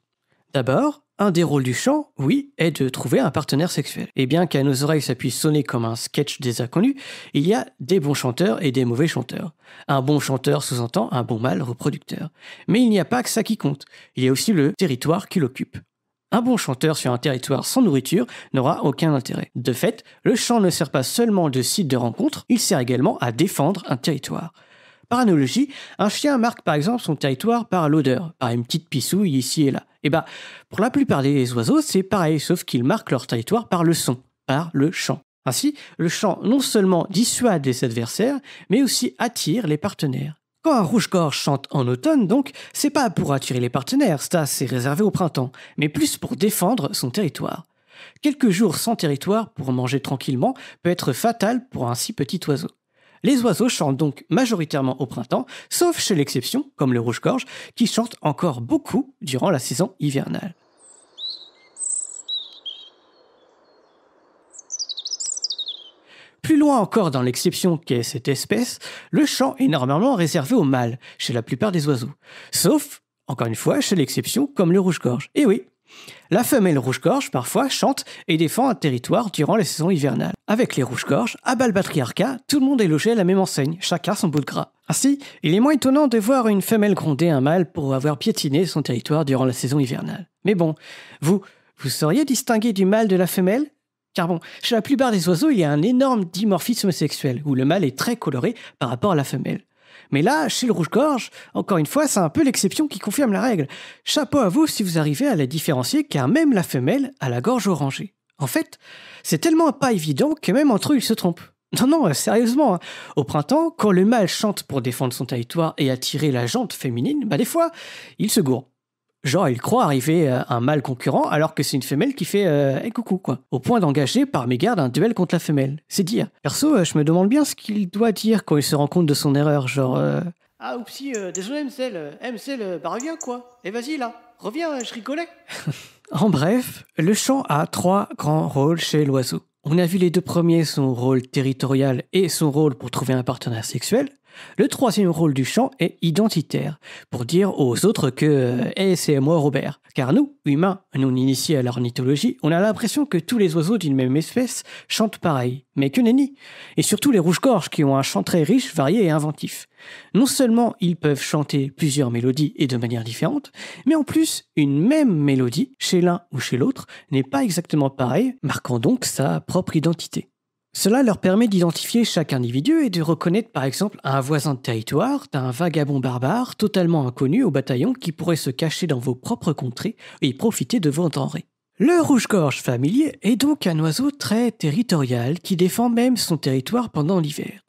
D'abord, un des rôles du chant, oui, est de trouver un partenaire sexuel. Et bien qu'à nos oreilles ça puisse sonner comme un sketch des inconnus, il y a des bons chanteurs et des mauvais chanteurs. Un bon chanteur sous-entend un bon mâle reproducteur. Mais il n'y a pas que ça qui compte, il y a aussi le territoire qui l'occupe. Un bon chanteur sur un territoire sans nourriture n'aura aucun intérêt. De fait, le chant ne sert pas seulement de site de rencontre, il sert également à défendre un territoire. Par analogie, un chien marque par exemple son territoire par l'odeur, par une petite pissouille ici et là. Eh bien, pour la plupart des oiseaux, c'est pareil, sauf qu'ils marquent leur territoire par le son, par le chant. Ainsi, le chant non seulement dissuade les adversaires, mais aussi attire les partenaires. Quand un rouge-gorge chante en automne, donc, c'est pas pour attirer les partenaires, ça c'est réservé au printemps, mais plus pour défendre son territoire. Quelques jours sans territoire pour manger tranquillement peut être fatal pour un si petit oiseau. Les oiseaux chantent donc majoritairement au printemps, sauf chez l'exception, comme le rouge-gorge, qui chante encore beaucoup durant la saison hivernale. Plus loin encore dans l'exception qu'est cette espèce, le chant est normalement réservé au mâles, chez la plupart des oiseaux. Sauf, encore une fois, chez l'exception, comme le rouge-gorge. Et eh oui, la femelle rouge-gorge, parfois, chante et défend un territoire durant la saison hivernale. Avec les rouges-gorges, à patriarcat, tout le monde est logé à la même enseigne, chacun son bout de gras. Ainsi, il est moins étonnant de voir une femelle gronder un mâle pour avoir piétiné son territoire durant la saison hivernale. Mais bon, vous, vous sauriez distinguer du mâle de la femelle car bon, chez la plupart des oiseaux, il y a un énorme dimorphisme sexuel, où le mâle est très coloré par rapport à la femelle. Mais là, chez le rouge-gorge, encore une fois, c'est un peu l'exception qui confirme la règle. Chapeau à vous si vous arrivez à la différencier car même la femelle a la gorge orangée. En fait, c'est tellement pas évident que même entre eux, ils se trompent. Non, non, euh, sérieusement. Hein. Au printemps, quand le mâle chante pour défendre son territoire et attirer la jante féminine, bah des fois, il se gourre. Genre, il croit arriver euh, un mâle concurrent alors que c'est une femelle qui fait euh, coucou, quoi. Au point d'engager par mégarde un duel contre la femelle. C'est dire. Perso, euh, je me demande bien ce qu'il doit dire quand il se rend compte de son erreur, genre. Euh, ah, oupsi, désolé, MCL, MCL, bah reviens, quoi. Et eh, vas-y, là, reviens, je rigolais. en bref, le chant a trois grands rôles chez l'oiseau. On a vu les deux premiers, son rôle territorial et son rôle pour trouver un partenaire sexuel. Le troisième rôle du chant est identitaire, pour dire aux autres que eh, c'est moi Robert. Car nous, humains, nous initiés à l'ornithologie, on a l'impression que tous les oiseaux d'une même espèce chantent pareil. Mais que nenni Et surtout les rouges-gorges qui ont un chant très riche, varié et inventif. Non seulement ils peuvent chanter plusieurs mélodies et de manière différente, mais en plus, une même mélodie, chez l'un ou chez l'autre, n'est pas exactement pareille, marquant donc sa propre identité. Cela leur permet d'identifier chaque individu et de reconnaître par exemple un voisin de territoire d'un vagabond barbare totalement inconnu au bataillon qui pourrait se cacher dans vos propres contrées et profiter de vos denrées. Le rouge-gorge familier est donc un oiseau très territorial qui défend même son territoire pendant l'hiver.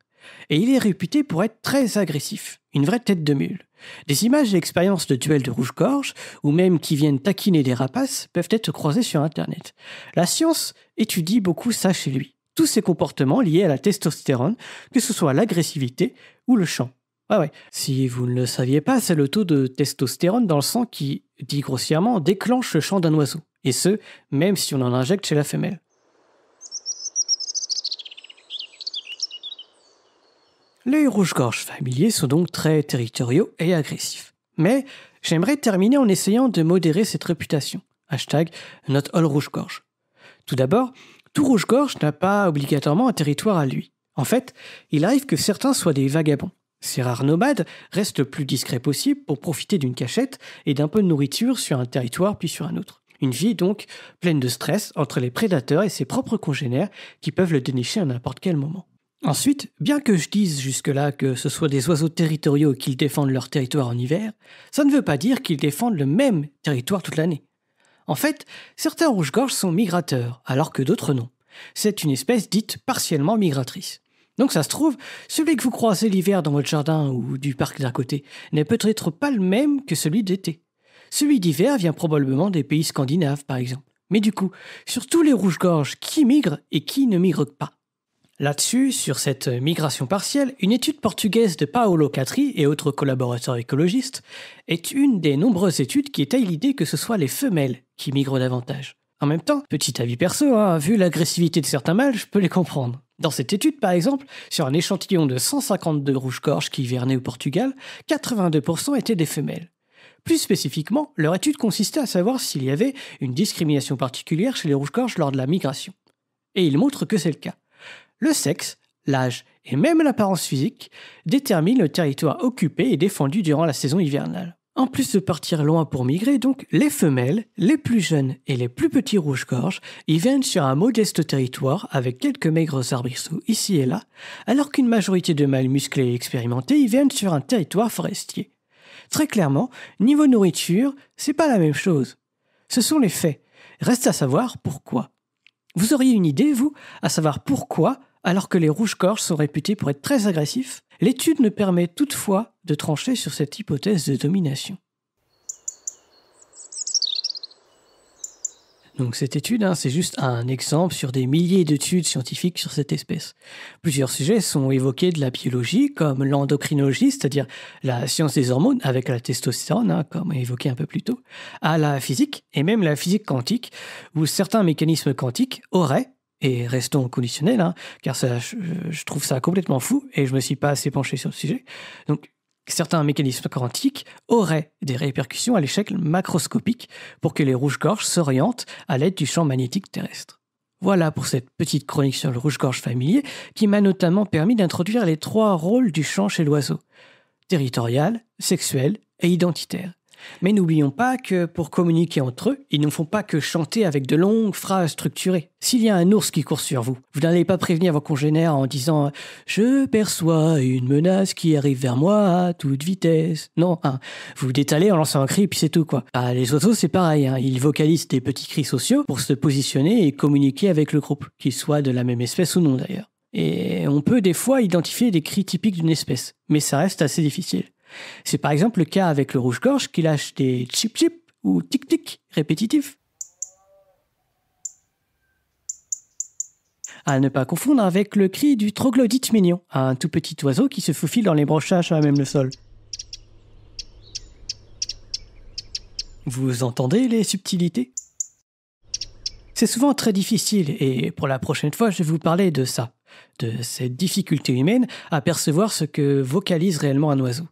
Et il est réputé pour être très agressif, une vraie tête de mule. Des images et expériences de duels de rouge-gorge, ou même qui viennent taquiner des rapaces, peuvent être croisées sur Internet. La science étudie beaucoup ça chez lui tous ces comportements liés à la testostérone, que ce soit l'agressivité ou le chant. Ah ouais. Si vous ne le saviez pas, c'est le taux de testostérone dans le sang qui, dit grossièrement, déclenche le chant d'un oiseau. Et ce, même si on en injecte chez la femelle. Les rouges-gorges familiers sont donc très territoriaux et agressifs. Mais j'aimerais terminer en essayant de modérer cette réputation. Hashtag not all rouge-gorge. Tout d'abord, tout rouge-gorge n'a pas obligatoirement un territoire à lui. En fait, il arrive que certains soient des vagabonds. Ces rares nomades restent le plus discret possible pour profiter d'une cachette et d'un peu de nourriture sur un territoire puis sur un autre. Une vie donc pleine de stress entre les prédateurs et ses propres congénères qui peuvent le dénicher à n'importe quel moment. Ensuite, bien que je dise jusque-là que ce soit des oiseaux territoriaux qu'ils défendent leur territoire en hiver, ça ne veut pas dire qu'ils défendent le même territoire toute l'année. En fait, certains rouges-gorges sont migrateurs, alors que d'autres non. C'est une espèce dite partiellement migratrice. Donc ça se trouve, celui que vous croisez l'hiver dans votre jardin ou du parc d'à côté n'est peut-être pas le même que celui d'été. Celui d'hiver vient probablement des pays scandinaves, par exemple. Mais du coup, sur tous les rouges-gorges, qui migrent et qui ne migrent pas Là-dessus, sur cette migration partielle, une étude portugaise de Paolo Catri et autres collaborateurs écologistes est une des nombreuses études qui étayent l'idée que ce soit les femelles qui migrent davantage. En même temps, petit avis perso, hein, vu l'agressivité de certains mâles, je peux les comprendre. Dans cette étude, par exemple, sur un échantillon de 152 rouges corges qui hivernaient au Portugal, 82% étaient des femelles. Plus spécifiquement, leur étude consistait à savoir s'il y avait une discrimination particulière chez les rouges corges lors de la migration. Et ils montrent que c'est le cas. Le sexe, l'âge et même l'apparence physique déterminent le territoire occupé et défendu durant la saison hivernale. En plus de partir loin pour migrer, donc, les femelles, les plus jeunes et les plus petits rouges-gorges y viennent sur un modeste territoire avec quelques maigres arbrisseaux ici et là, alors qu'une majorité de mâles musclés et expérimentés y viennent sur un territoire forestier. Très clairement, niveau nourriture, c'est pas la même chose. Ce sont les faits. Reste à savoir pourquoi. Vous auriez une idée, vous, à savoir pourquoi alors que les rouges corps sont réputés pour être très agressifs, l'étude ne permet toutefois de trancher sur cette hypothèse de domination. Donc cette étude, hein, c'est juste un exemple sur des milliers d'études scientifiques sur cette espèce. Plusieurs sujets sont évoqués de la biologie, comme l'endocrinologie, c'est-à-dire la science des hormones avec la testostérone, hein, comme évoqué un peu plus tôt, à la physique et même la physique quantique, où certains mécanismes quantiques auraient et restons conditionnels hein, car je, trouve ça complètement fou et je me suis pas assez penché sur le sujet. Donc, certains mécanismes quantiques auraient des répercussions à l'échelle macroscopique pour que les rouges-gorges s'orientent à l'aide du champ magnétique terrestre. Voilà pour cette petite chronique sur le rouge-gorge familier qui m'a notamment permis d'introduire les trois rôles du champ chez l'oiseau territorial, sexuel et identitaire. Mais n'oublions pas que pour communiquer entre eux, ils ne font pas que chanter avec de longues phrases structurées. S'il y a un ours qui court sur vous, vous n'allez pas prévenir vos congénères en disant ⁇ Je perçois une menace qui arrive vers moi à toute vitesse ⁇ Non, hein. vous vous détalez en lançant un cri et puis c'est tout quoi. Ah, les oiseaux c'est pareil, hein. ils vocalisent des petits cris sociaux pour se positionner et communiquer avec le groupe, qu'ils soient de la même espèce ou non d'ailleurs. Et on peut des fois identifier des cris typiques d'une espèce, mais ça reste assez difficile. C'est par exemple le cas avec le rouge-gorge qui lâche des chip-chip ou tic-tic répétitifs. À ne pas confondre avec le cri du troglodyte mignon, un tout petit oiseau qui se faufile dans les branchages à même le sol. Vous entendez les subtilités C'est souvent très difficile et pour la prochaine fois, je vais vous parler de ça, de cette difficulté humaine à percevoir ce que vocalise réellement un oiseau.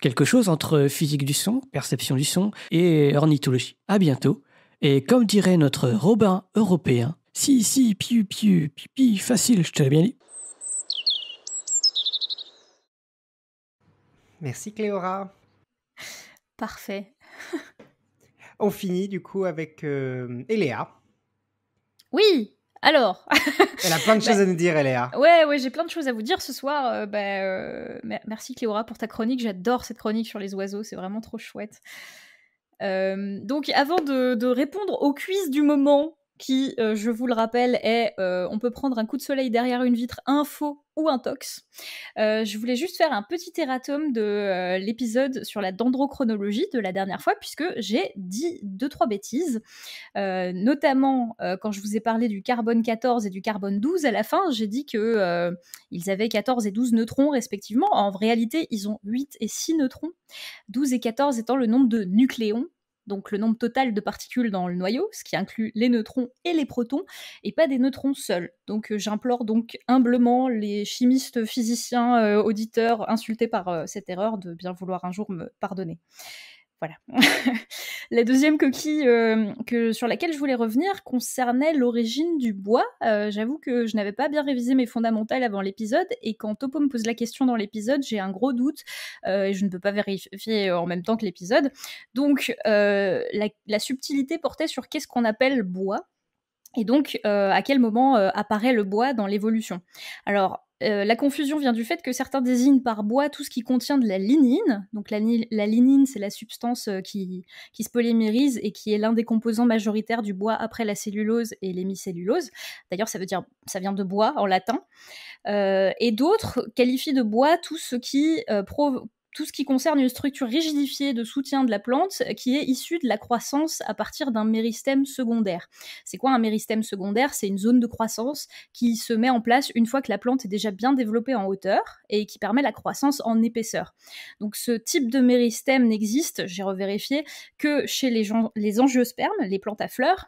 Quelque chose entre physique du son, perception du son et ornithologie. À bientôt. Et comme dirait notre Robin européen, si, si, piu, piu, pipi, facile, je te l'ai bien dit. Merci Cléora. Parfait. On finit du coup avec euh, Eléa. Oui, alors. elle a plein de choses bah, à nous dire, Eléa. Ouais, ouais, j'ai plein de choses à vous dire ce soir. Euh, bah, euh, merci Cléora pour ta chronique. J'adore cette chronique sur les oiseaux. C'est vraiment trop chouette. Euh, donc, avant de, de, répondre aux cuisses du moment, qui, euh, je vous le rappelle, est euh, on peut prendre un coup de soleil derrière une vitre, un faux ou un tox. Euh, je voulais juste faire un petit erratum de l'épisode sur la dendrochronologie de la dernière fois, puisque j'ai dit deux, trois bêtises. notamment, quand je vous ai parlé du carbone 14 et du carbone 12 à la fin, j'ai dit que ils avaient 14 et 12 neutrons respectivement. En réalité, ils ont 8 et 6 neutrons, 12 et 14 étant le nombre de nucléons donc le nombre total de particules dans le noyau, ce qui inclut les neutrons et les protons, et pas des neutrons seuls. Donc euh, j'implore donc humblement les chimistes, physiciens, euh, auditeurs insultés par euh, cette erreur de bien vouloir un jour me pardonner. Voilà. la deuxième coquille euh, que, sur laquelle je voulais revenir concernait l'origine du bois. Euh, j'avoue que je n'avais pas bien révisé mes fondamentales avant l'épisode et quand Topo me pose la question dans l'épisode, j'ai un gros doute euh, et je ne peux pas vérifier en même temps que l'épisode. Donc la, subtilité portait sur qu'est-ce qu'on appelle bois. Et donc, à quel moment apparaît le bois dans l'évolution Alors, euh, la confusion vient du fait que certains désignent par bois tout ce qui contient de la lignine. Donc la, lignine, c'est la substance euh, qui, se polymérise et qui est l'un des composants majoritaires du bois après la cellulose et l'hémicellulose. D'ailleurs, ça veut dire ça vient de bois en latin. Euh, et d'autres qualifient de bois tout ce qui euh, tout ce qui concerne une structure rigidifiée de soutien de la plante qui est issue de la croissance à partir d'un méristème secondaire. C'est quoi un méristème secondaire C'est une zone de croissance qui se met en place une fois que la plante est déjà bien développée en hauteur et qui permet la croissance en épaisseur. Donc ce type de méristème n'existe, j'ai revérifié, que chez les, les angiospermes, les plantes à fleurs,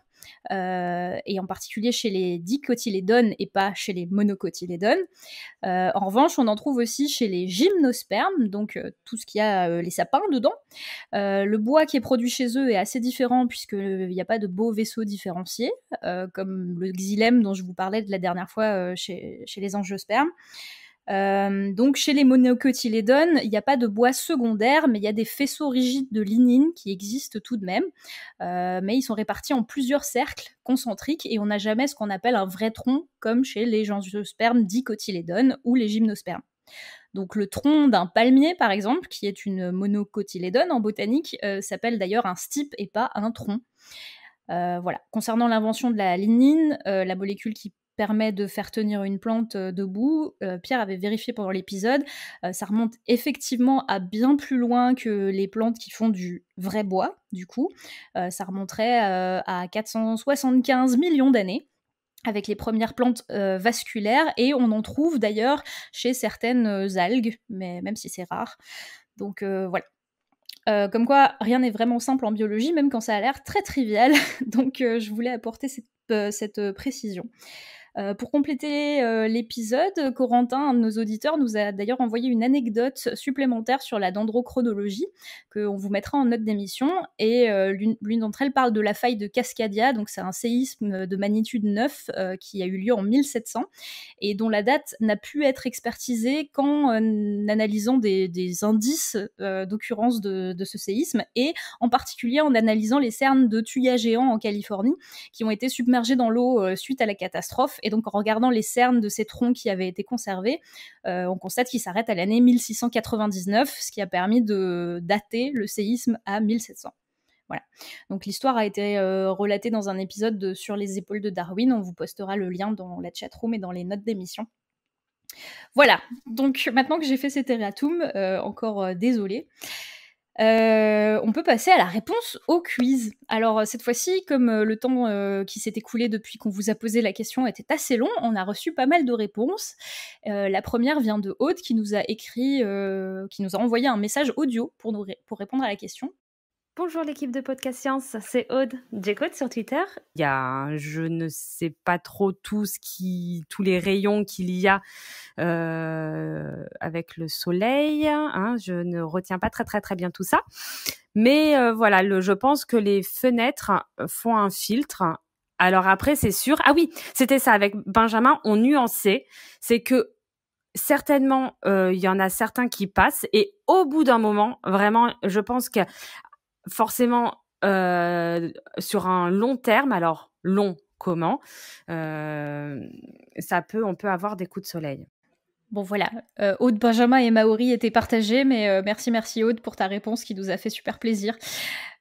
euh, et en particulier chez les dicotylédones et pas chez les monocotylédones. Euh, en revanche, on en trouve aussi chez les gymnospermes, donc euh, tout ce qui a les sapins dedans. le bois qui est produit chez eux est assez différent puisqu'il n'y a pas de beaux vaisseaux différenciés, comme le xylème dont je vous parlais la dernière fois chez, chez les angiospermes. Euh, donc chez les monocotylédones, il n'y a pas de bois secondaire, mais il y a des faisceaux rigides de lignine qui existent tout de même, euh, mais ils sont répartis en plusieurs cercles concentriques et on n'a jamais ce qu'on appelle un vrai tronc comme chez les gymnospermes dicotylédones ou les gymnospermes. Donc le tronc d'un palmier, par exemple, qui est une monocotylédone en botanique, euh, s'appelle d'ailleurs un stipe et pas un tronc. voilà. Concernant l'invention de la lignine, la molécule qui permet de faire tenir une plante euh, debout. Euh, Pierre avait vérifié pendant l'épisode. Euh, ça remonte effectivement à bien plus loin que les plantes qui font du vrai bois, du coup. ça remonterait à 475 millions d'années avec les premières plantes vasculaires et on en trouve d'ailleurs chez certaines algues, mais même si c'est rare. Donc voilà. comme quoi, rien n'est vraiment simple en biologie, même quand ça a l'air très trivial. Donc je voulais apporter cette précision. Euh, pour compléter euh, l'épisode, Corentin, un de nos auditeurs, nous a d'ailleurs envoyé une anecdote supplémentaire sur la dendrochronologie qu'on vous mettra en note d'émission. Et euh, l'une d'entre elles parle de la faille de Cascadia, donc c'est un séisme de magnitude 9 qui a eu lieu en 1700 et dont la date n'a pu être expertisée qu'en analysant des, indices d'occurrence de, ce séisme et en particulier en analysant les cernes de tuyas géants en Californie qui ont été submergés dans l'eau suite à la catastrophe et donc, en regardant les cernes de ces troncs qui avaient été conservés, euh, on constate qu'ils s'arrêtent à l'année 1699, ce qui a permis de dater le séisme à 1700. Voilà. Donc l'histoire a été euh, relatée dans un épisode Sur les épaules de Darwin. On vous postera le lien dans la chatroom et dans les notes d'émission. Voilà. Donc maintenant que j'ai fait cet erratum, euh, encore désolé. désolée. Euh, on peut passer à la réponse au quiz. Alors euh, cette fois-ci, comme euh, le temps qui s'est écoulé depuis qu'on vous a posé la question était assez long, on a reçu pas mal de réponses. la première vient de haute qui nous a écrit, qui nous a envoyé un message audio pour, pour répondre à la question. Bonjour l'équipe de Podcast Science, c'est Aude j'écoute sur Twitter. Il y a, je ne sais pas trop tout ce qui, tous les rayons qu'il y a euh, avec le soleil. Hein, je ne retiens pas très très très bien tout ça, mais euh, voilà, le, je pense que les fenêtres font un filtre. Alors après, c'est sûr. Ah oui, c'était ça avec Benjamin, on nuançait. C'est que certainement, euh, il y en a certains qui passent. Et au bout d'un moment, vraiment, je pense que forcément euh, sur un long terme, alors long comment, euh, ça peut, on peut avoir des coups de soleil. Bon voilà, euh, Aude, Benjamin et Maori étaient partagés, mais merci, merci Aude pour ta réponse qui nous a fait super plaisir.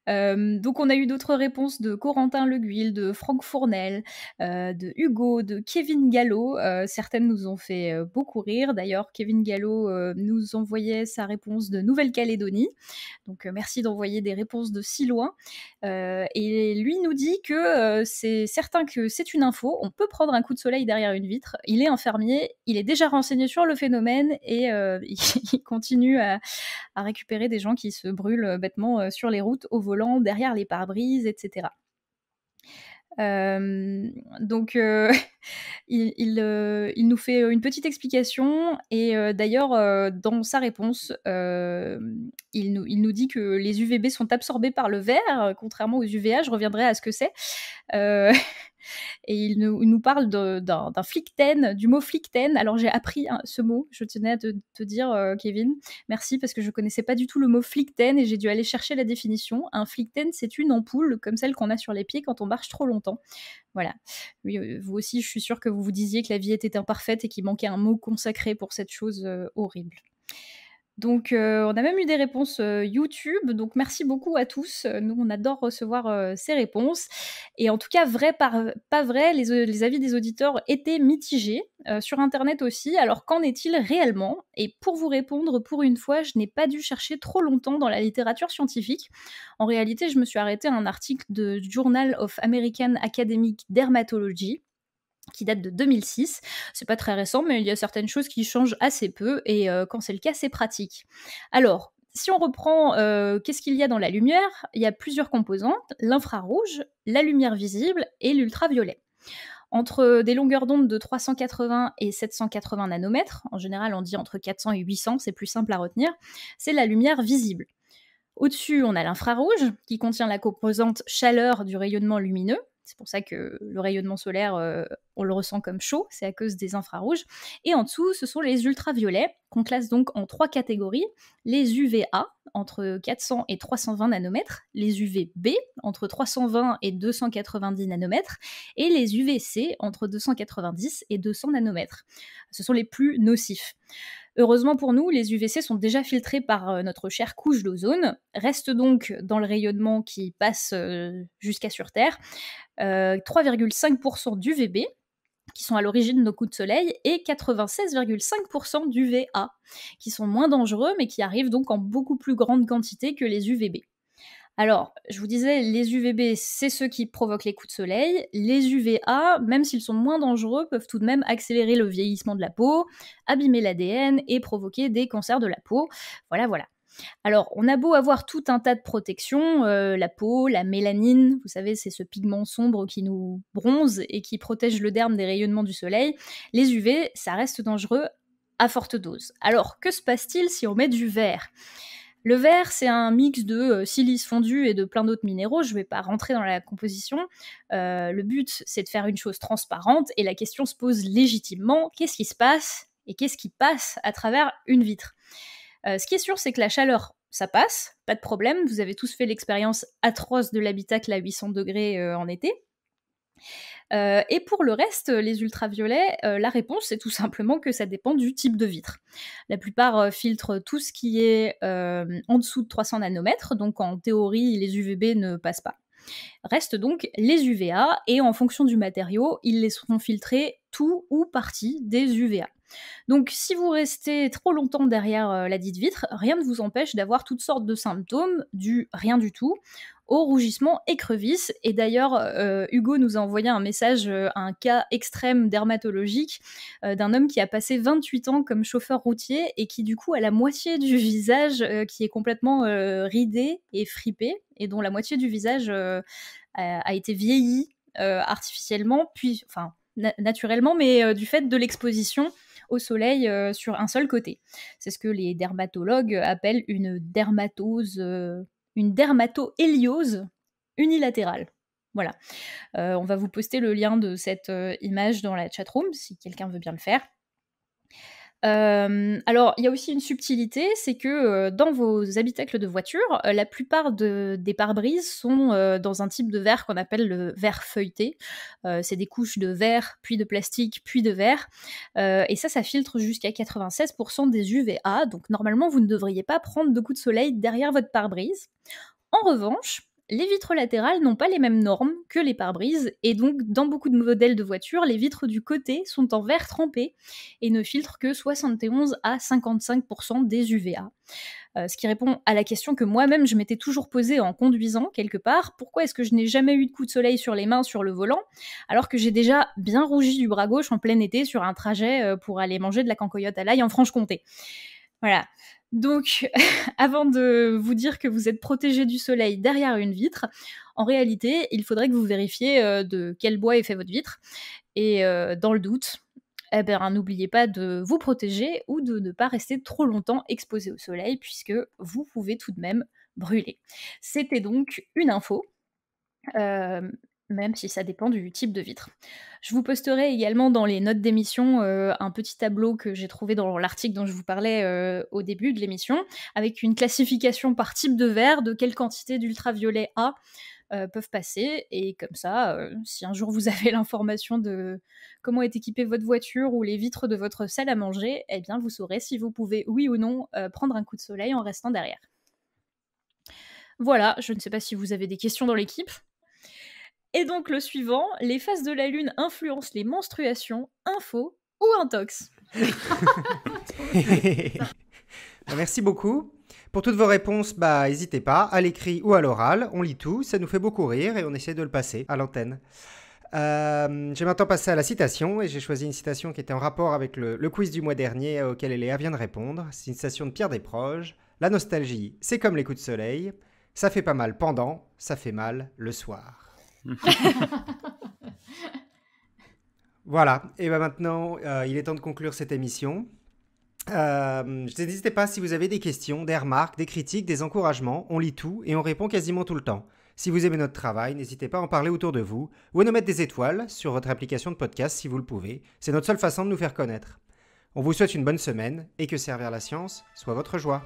Euh, donc on a eu d'autres réponses de Corentin Leguil, de Franck Fournel, euh, de Hugo, de Kevin Gallo. Euh, certaines nous ont fait beaucoup rire. D'ailleurs, Kevin Gallo nous envoyait sa réponse de Nouvelle-Calédonie. Donc merci d'envoyer des réponses de si loin. et lui nous dit que c'est certain que c'est une info. On peut prendre un coup de soleil derrière une vitre. Il est infirmier, il est déjà renseigné sur le phénomène et il continue à, à récupérer des gens qui se brûlent bêtement sur les routes au volant derrière les pare-brises, etc. donc, euh, Euh, il, nous fait euh, une petite explication et euh, d'ailleurs, dans sa réponse, il nous, dit que les UVB sont absorbés par le verre, contrairement aux UVA, je reviendrai à ce que c'est. et il nous, parle d'un flicten, du mot flicten. Alors j'ai appris hein, ce mot, je tenais à te, dire, Kevin, merci, parce que je connaissais pas du tout le mot flicten et j'ai dû aller chercher la définition. Un flicten, c'est une ampoule comme celle qu'on a sur les pieds quand on marche trop longtemps. Voilà. Euh, vous aussi, je suis sûre que vous vous disiez que la vie était imparfaite et qu'il manquait un mot consacré pour cette chose euh, horrible. Donc, euh, on a même eu des réponses euh, YouTube. Donc, merci beaucoup à tous. Nous, on adore recevoir euh, ces réponses. Et en tout cas, vrai par pas vrai, les, avis des auditeurs étaient mitigés sur Internet aussi. Alors, qu'en est-il réellement Et pour vous répondre, pour une fois, je n'ai pas dû chercher trop longtemps dans la littérature scientifique. En réalité, je me suis arrêtée à un article de Journal of American Academic Dermatology qui date de 2006. C'est pas très récent, mais il y a certaines choses qui changent assez peu et euh, quand c'est le cas, c'est pratique. Alors, si on reprend euh, qu'est-ce qu'il y a dans la lumière, il y a plusieurs composantes l'infrarouge, la lumière visible et l'ultraviolet. Entre des longueurs d'onde de 380 et 780 nanomètres, en général on dit entre 400 et 800, c'est plus simple à retenir, c'est la lumière visible. Au-dessus, on a l'infrarouge qui contient la composante chaleur du rayonnement lumineux, c'est pour ça que le rayonnement solaire, euh, on le ressent comme chaud, c'est à cause des infrarouges. Et en dessous, ce sont les ultraviolets, qu'on classe donc en trois catégories. Les UVA, entre 400 et 320 nanomètres, les UVB, entre 320 et 290 nanomètres, et les UVC, entre 290 et 200 nanomètres. Ce sont les plus nocifs. Heureusement pour nous, les UVC sont déjà filtrés par euh, notre chère couche d'ozone, restent donc dans le rayonnement qui passe euh, jusqu'à sur Terre, euh, 3,5% d'UVB, qui sont à l'origine de nos coups de soleil, et 96,5% d'UVA, qui sont moins dangereux, mais qui arrivent donc en beaucoup plus grande quantité que les UVB. Alors, je vous disais, les UVB, c'est ceux qui provoquent les coups de soleil. Les UVA, même s'ils sont moins dangereux, peuvent tout de même accélérer le vieillissement de la peau, abîmer l'ADN et provoquer des cancers de la peau. Voilà, voilà. Alors, on a beau avoir tout un tas de protections, euh, la peau, la mélanine, vous savez, c'est ce pigment sombre qui nous bronze et qui protège le derme des rayonnements du soleil, les UV, ça reste dangereux à forte dose. Alors, que se passe-t-il si on met du verre le verre, c'est un mix de euh, silice fondu et de plein d'autres minéraux. Je ne vais pas rentrer dans la composition. Euh, le but, c'est de faire une chose transparente et la question se pose légitimement qu'est-ce qui se passe et qu'est-ce qui passe à travers une vitre euh, Ce qui est sûr, c'est que la chaleur, ça passe, pas de problème. Vous avez tous fait l'expérience atroce de l'habitacle à 800 degrés en été. Euh, et pour le reste, euh, les ultraviolets, euh, la réponse c'est tout simplement que ça dépend du type de vitre. La plupart filtrent tout ce qui est en dessous de 300 nanomètres, donc en théorie les UVB ne passent pas. Restent donc les UVA et en fonction du matériau, ils les laisseront filtrer tout ou partie des UVA. Donc si vous restez trop longtemps derrière la dite vitre, rien ne vous empêche d'avoir toutes sortes de symptômes du rien du tout au rougissement écrevisse. Et d'ailleurs, euh, Hugo nous a envoyé un message, euh, un cas extrême dermatologique euh, d'un homme qui a passé 28 ans comme chauffeur routier et qui du coup a la moitié du visage qui est complètement ridé et fripé et dont la moitié du visage a, été vieilli artificiellement, puis enfin naturellement, mais du fait de l'exposition au soleil sur un seul côté. C'est ce que les dermatologues appellent une dermatose une dermatohéliose unilatérale. Voilà. Euh, on va vous poster le lien de cette euh, image dans la chatroom si quelqu'un veut bien le faire. Euh, alors, il y a aussi une subtilité, c'est que euh, dans vos habitacles de voiture, euh, la plupart des pare-brises sont dans un type de verre qu'on appelle le verre feuilleté. c'est des couches de verre, puis de plastique, puis de verre. et ça, ça filtre jusqu'à 96% des UVA. Donc, normalement, vous ne devriez pas prendre de coups de soleil derrière votre pare-brise. En revanche, les vitres latérales n'ont pas les mêmes normes que les pare-brises, et donc dans beaucoup de modèles de voitures, les vitres du côté sont en verre trempé et ne filtrent que 71 à 55% des UVA. Euh, ce qui répond à la question que moi-même je m'étais toujours posée en conduisant quelque part, pourquoi est-ce que je n'ai jamais eu de coup de soleil sur les mains sur le volant, alors que j'ai déjà bien rougi du bras gauche en plein été sur un trajet euh, pour aller manger de la cancoyote à l'ail en Franche-Comté. Voilà. Donc, avant de vous dire que vous êtes protégé du soleil derrière une vitre, en réalité, il faudrait que vous vérifiez euh, de quel bois est fait votre vitre. Et euh, dans le doute, eh ben, n'oubliez pas de vous protéger ou de ne pas rester trop longtemps exposé au soleil, puisque vous pouvez tout de même brûler. C'était donc une info. Euh, même si ça dépend du type de vitre. Je vous posterai également dans les notes d'émission euh, un petit tableau que j'ai trouvé dans l'article dont je vous parlais euh, au début de l'émission, avec une classification par type de verre de quelle quantité d'ultraviolet A euh, peuvent passer. Et comme ça, si un jour vous avez l'information de comment est équipée votre voiture ou les vitres de votre salle à manger, eh bien vous saurez si vous pouvez, oui ou non, prendre un coup de soleil en restant derrière. Voilà, je ne sais pas si vous avez des questions dans l'équipe. Et donc le suivant, les phases de la lune influencent les menstruations, info ou intox. Merci beaucoup. Pour toutes vos réponses, bah n'hésitez pas, à l'écrit ou à l'oral, on lit tout, ça nous fait beaucoup rire et on essaie de le passer à l'antenne. Euh, j'ai maintenant passé à la citation et j'ai choisi une citation qui était en rapport avec le, le quiz du mois dernier euh, auquel Eléa vient de répondre. C'est une citation de Pierre Desproges. La nostalgie, c'est comme les coups de soleil, ça fait pas mal pendant, ça fait mal le soir. voilà, et ben maintenant, euh, il est temps de conclure cette émission. Euh, n'hésitez pas si vous avez des questions, des remarques, des critiques, des encouragements, on lit tout et on répond quasiment tout le temps. Si vous aimez notre travail, n'hésitez pas à en parler autour de vous ou à nous mettre des étoiles sur votre application de podcast si vous le pouvez. C'est notre seule façon de nous faire connaître. On vous souhaite une bonne semaine et que servir la science soit votre joie.